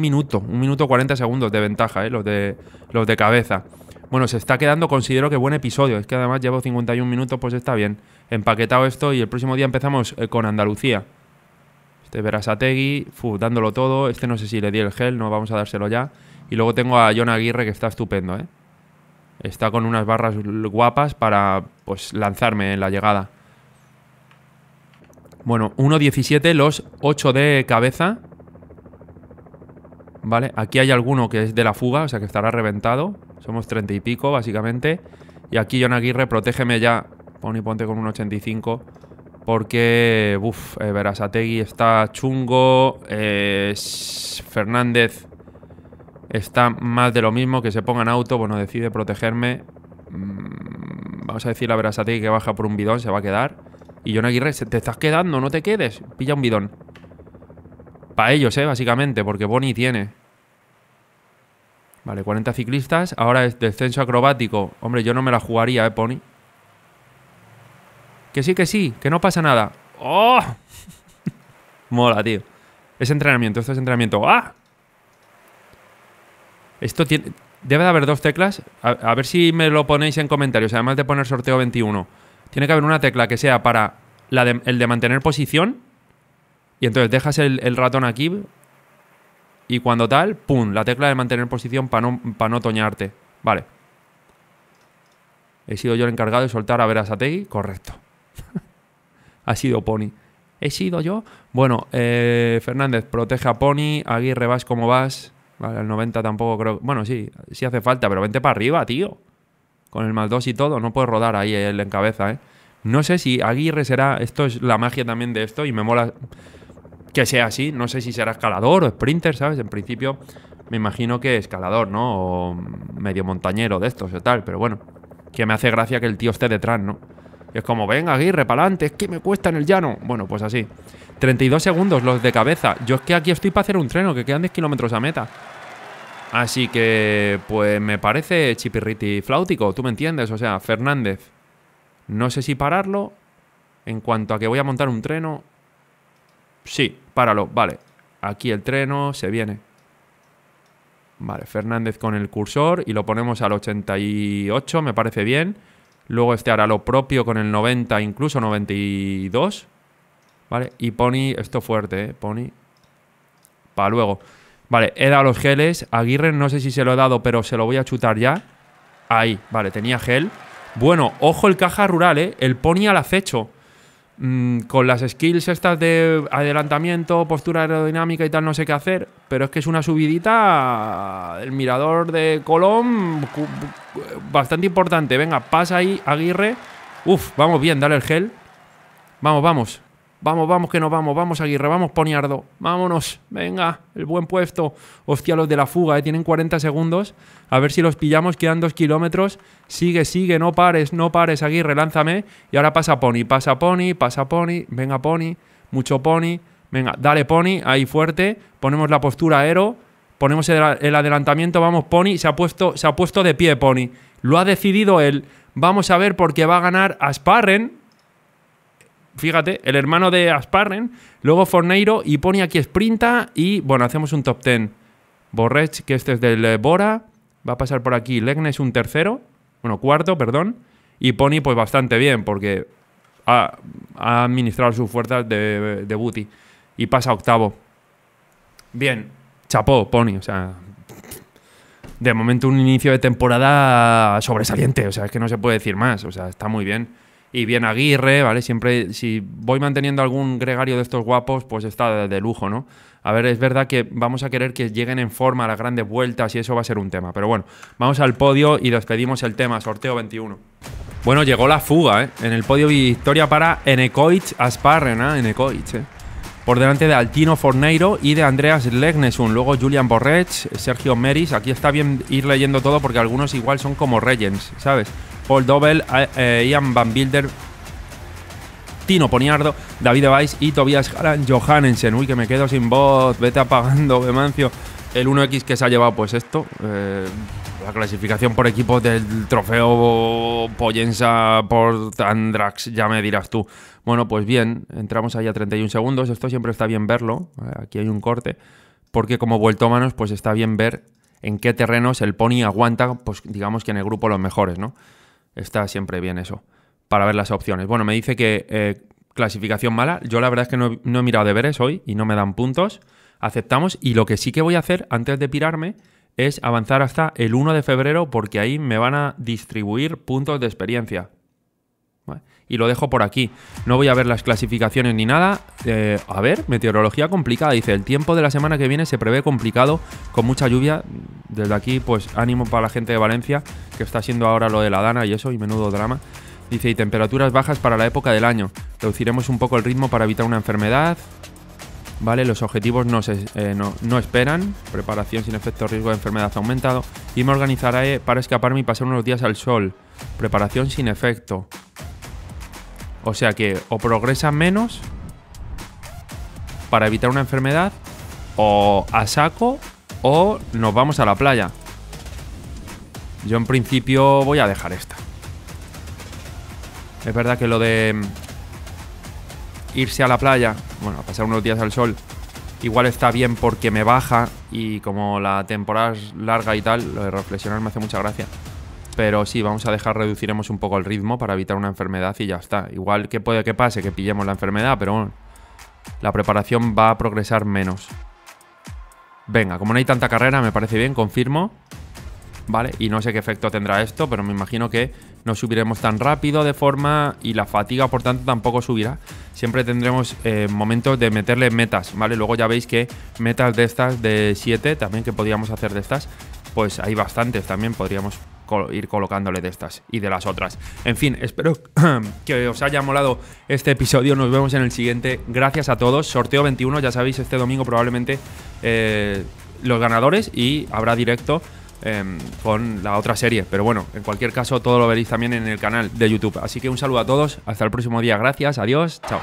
Speaker 1: minuto, un minuto 40 segundos de ventaja, ¿eh? los, de, los de cabeza. Bueno, se está quedando, considero que buen episodio, es que además llevo 51 minutos, pues está bien empaquetado esto y el próximo día empezamos eh, con Andalucía. Este a fu, dándolo todo. Este no sé si le di el gel, no vamos a dárselo ya. Y luego tengo a John Aguirre que está estupendo, ¿eh? Está con unas barras guapas para pues, lanzarme en la llegada. Bueno, 1.17, los 8 de cabeza. Vale, aquí hay alguno que es de la fuga, o sea que estará reventado. Somos 30 y pico, básicamente. Y aquí John Aguirre, protégeme ya pon ponte con un 85 porque, uff, eh, está chungo, eh, Fernández está más de lo mismo, que se ponga en auto, bueno, decide protegerme. Mm, vamos a decir a Verasategui que baja por un bidón, se va a quedar. Y John Aguirre, te estás quedando, no te quedes, pilla un bidón. Para ellos, eh, básicamente, porque Boni tiene. Vale, 40 ciclistas, ahora es descenso acrobático. Hombre, yo no me la jugaría, eh, Pony. Que sí, que sí, que no pasa nada. ¡Oh! Mola, tío. Es entrenamiento, esto es entrenamiento. ¡Ah! Esto tiene... Debe de haber dos teclas. A, ver si me lo ponéis en comentarios, además de poner sorteo 21. Tiene que haber una tecla que sea para el de mantener posición. Y entonces dejas el, ratón aquí. Y cuando tal, ¡pum! La tecla de mantener posición para no, toñarte. Vale. He sido yo el encargado de soltar a a ti Correcto. ha sido Pony. ¿He sido yo? Bueno, eh, Fernández, protege a Pony. Aguirre, vas como vas. Vale, al 90 tampoco creo. Bueno, sí, sí hace falta, pero vente para arriba, tío. Con el más 2 y todo, no puedes rodar ahí él en cabeza, ¿eh? No sé si Aguirre será. Esto es la magia también de esto y me mola que sea así. No sé si será escalador o sprinter, ¿sabes? En principio me imagino que escalador, ¿no? O medio montañero de estos o tal, pero bueno. Que me hace gracia que el tío esté detrás, ¿no? es como, venga, Aguirre, para es que me cuesta en el llano. Bueno, pues así. 32 segundos los de cabeza. Yo es que aquí estoy para hacer un treno, que quedan 10 kilómetros a meta. Así que, pues me parece chipirriti flautico, tú me entiendes. O sea, Fernández, no sé si pararlo. En cuanto a que voy a montar un treno, sí, páralo, vale. Aquí el treno se viene. Vale, Fernández con el cursor y lo ponemos al 88, me parece bien. Luego este hará lo propio con el 90, incluso 92. ¿Vale? Y Pony, esto fuerte, ¿eh? Pony. Para luego. Vale, he dado los geles. Aguirre no sé si se lo he dado, pero se lo voy a chutar ya. Ahí, vale, tenía gel. Bueno, ojo el caja rural, ¿eh? El Pony al acecho. Mm, con las skills estas de adelantamiento, postura aerodinámica y tal, no sé qué hacer, pero es que es una subidita el mirador de Colón bastante importante. Venga, pasa ahí, Aguirre. Uf, vamos bien, dale el gel. Vamos, vamos. Vamos, vamos, que nos vamos. Vamos, Aguirre, vamos, Poniardo. Vámonos, venga, el buen puesto. Hostia, los de la fuga, ¿eh? tienen 40 segundos. A ver si los pillamos, quedan dos kilómetros. Sigue, sigue, no pares, no pares, Aguirre, lánzame. Y ahora pasa Pony, pasa Pony, pasa Pony. Venga, Pony, mucho Pony. Venga, dale Pony, ahí fuerte. Ponemos la postura aero. Ponemos el, adelantamiento, vamos, Pony. Se ha, puesto, se ha puesto de pie, Pony. Lo ha decidido él. Vamos a ver por qué va a ganar Asparren fíjate, el hermano de Asparren, luego Forneiro y Pony aquí Sprinta y bueno, hacemos un top ten Borrech, que este es del eh, Bora, va a pasar por aquí Legnes un tercero, bueno, cuarto, perdón, y Pony pues bastante bien porque ha, administrado sus fuerzas de, de booty y pasa octavo. Bien, chapó Pony, o sea, de momento un inicio de temporada sobresaliente, o sea, es que no se puede decir más, o sea, está muy bien y bien Aguirre, ¿vale? Siempre, si voy manteniendo algún gregario de estos guapos, pues está de, lujo, ¿no? A ver, es verdad que vamos a querer que lleguen en forma a las grandes vueltas y eso va a ser un tema. Pero bueno, vamos al podio y despedimos el tema, sorteo 21. Bueno, llegó la fuga, ¿eh? En el podio victoria para Enecoit Asparren, ¿eh? Enecoit, ¿eh? Por delante de Altino Forneiro y de Andreas Legnesun. Luego Julian Borrech, Sergio Meris. Aquí está bien ir leyendo todo porque algunos igual son como Regens ¿sabes? Paul Dobell, eh, eh, Ian Van Bilder, Tino Poniardo, David Weiss y Tobias Haran Johannensen. Uy, que me quedo sin voz, vete apagando, Bemancio. El 1X que se ha llevado, pues esto. Eh, la clasificación por equipos del trofeo Pollensa por Andrax, ya me dirás tú. Bueno, pues bien, entramos ahí a 31 segundos. Esto siempre está bien verlo. Aquí hay un corte. Porque como manos pues está bien ver en qué terrenos el pony aguanta, pues digamos que en el grupo los mejores, ¿no? Está siempre bien eso, para ver las opciones. Bueno, me dice que eh, clasificación mala. Yo la verdad es que no, he mirado deberes hoy y no me dan puntos. Aceptamos y lo que sí que voy a hacer antes de pirarme es avanzar hasta el 1 de febrero porque ahí me van a distribuir puntos de experiencia. Y lo dejo por aquí. No voy a ver las clasificaciones ni nada. Eh, a ver, meteorología complicada. Dice, el tiempo de la semana que viene se prevé complicado con mucha lluvia desde aquí, pues ánimo para la gente de Valencia, que está siendo ahora lo de la Dana y eso, y menudo drama. Dice, y temperaturas bajas para la época del año. Reduciremos un poco el ritmo para evitar una enfermedad. Vale, los objetivos no, eh, no, esperan. Preparación sin efecto riesgo de enfermedad aumentado. Y me organizaré para escaparme y pasar unos días al sol. Preparación sin efecto. O sea que o progresa menos para evitar una enfermedad o a saco o nos vamos a la playa. Yo en principio voy a dejar esta. Es verdad que lo de irse a la playa, bueno, a pasar unos días al sol, igual está bien porque me baja y como la temporada es larga y tal, lo de reflexionar me hace mucha gracia. Pero sí, vamos a dejar, reduciremos un poco el ritmo para evitar una enfermedad y ya está. Igual que puede que pase, que pillemos la enfermedad, pero la preparación va a progresar menos. Venga, como no hay tanta carrera, me parece bien, confirmo. Vale, y no sé qué efecto tendrá esto, pero me imagino que no subiremos tan rápido de forma y la fatiga, por tanto, tampoco subirá. Siempre tendremos eh, momentos de meterle metas, ¿vale? Luego ya veis que metas de estas de 7, también que podríamos hacer de estas, pues hay bastantes también, podríamos ir colocándole de estas y de las otras. En fin, espero que os haya molado este episodio. Nos vemos en el siguiente. Gracias a todos. Sorteo 21, ya sabéis, este domingo probablemente eh, los ganadores y habrá directo em, con la otra serie. Pero bueno, en cualquier caso, todo lo veréis también en el canal de YouTube. Así que un saludo a todos. Hasta el próximo día. Gracias. Adiós. Chao.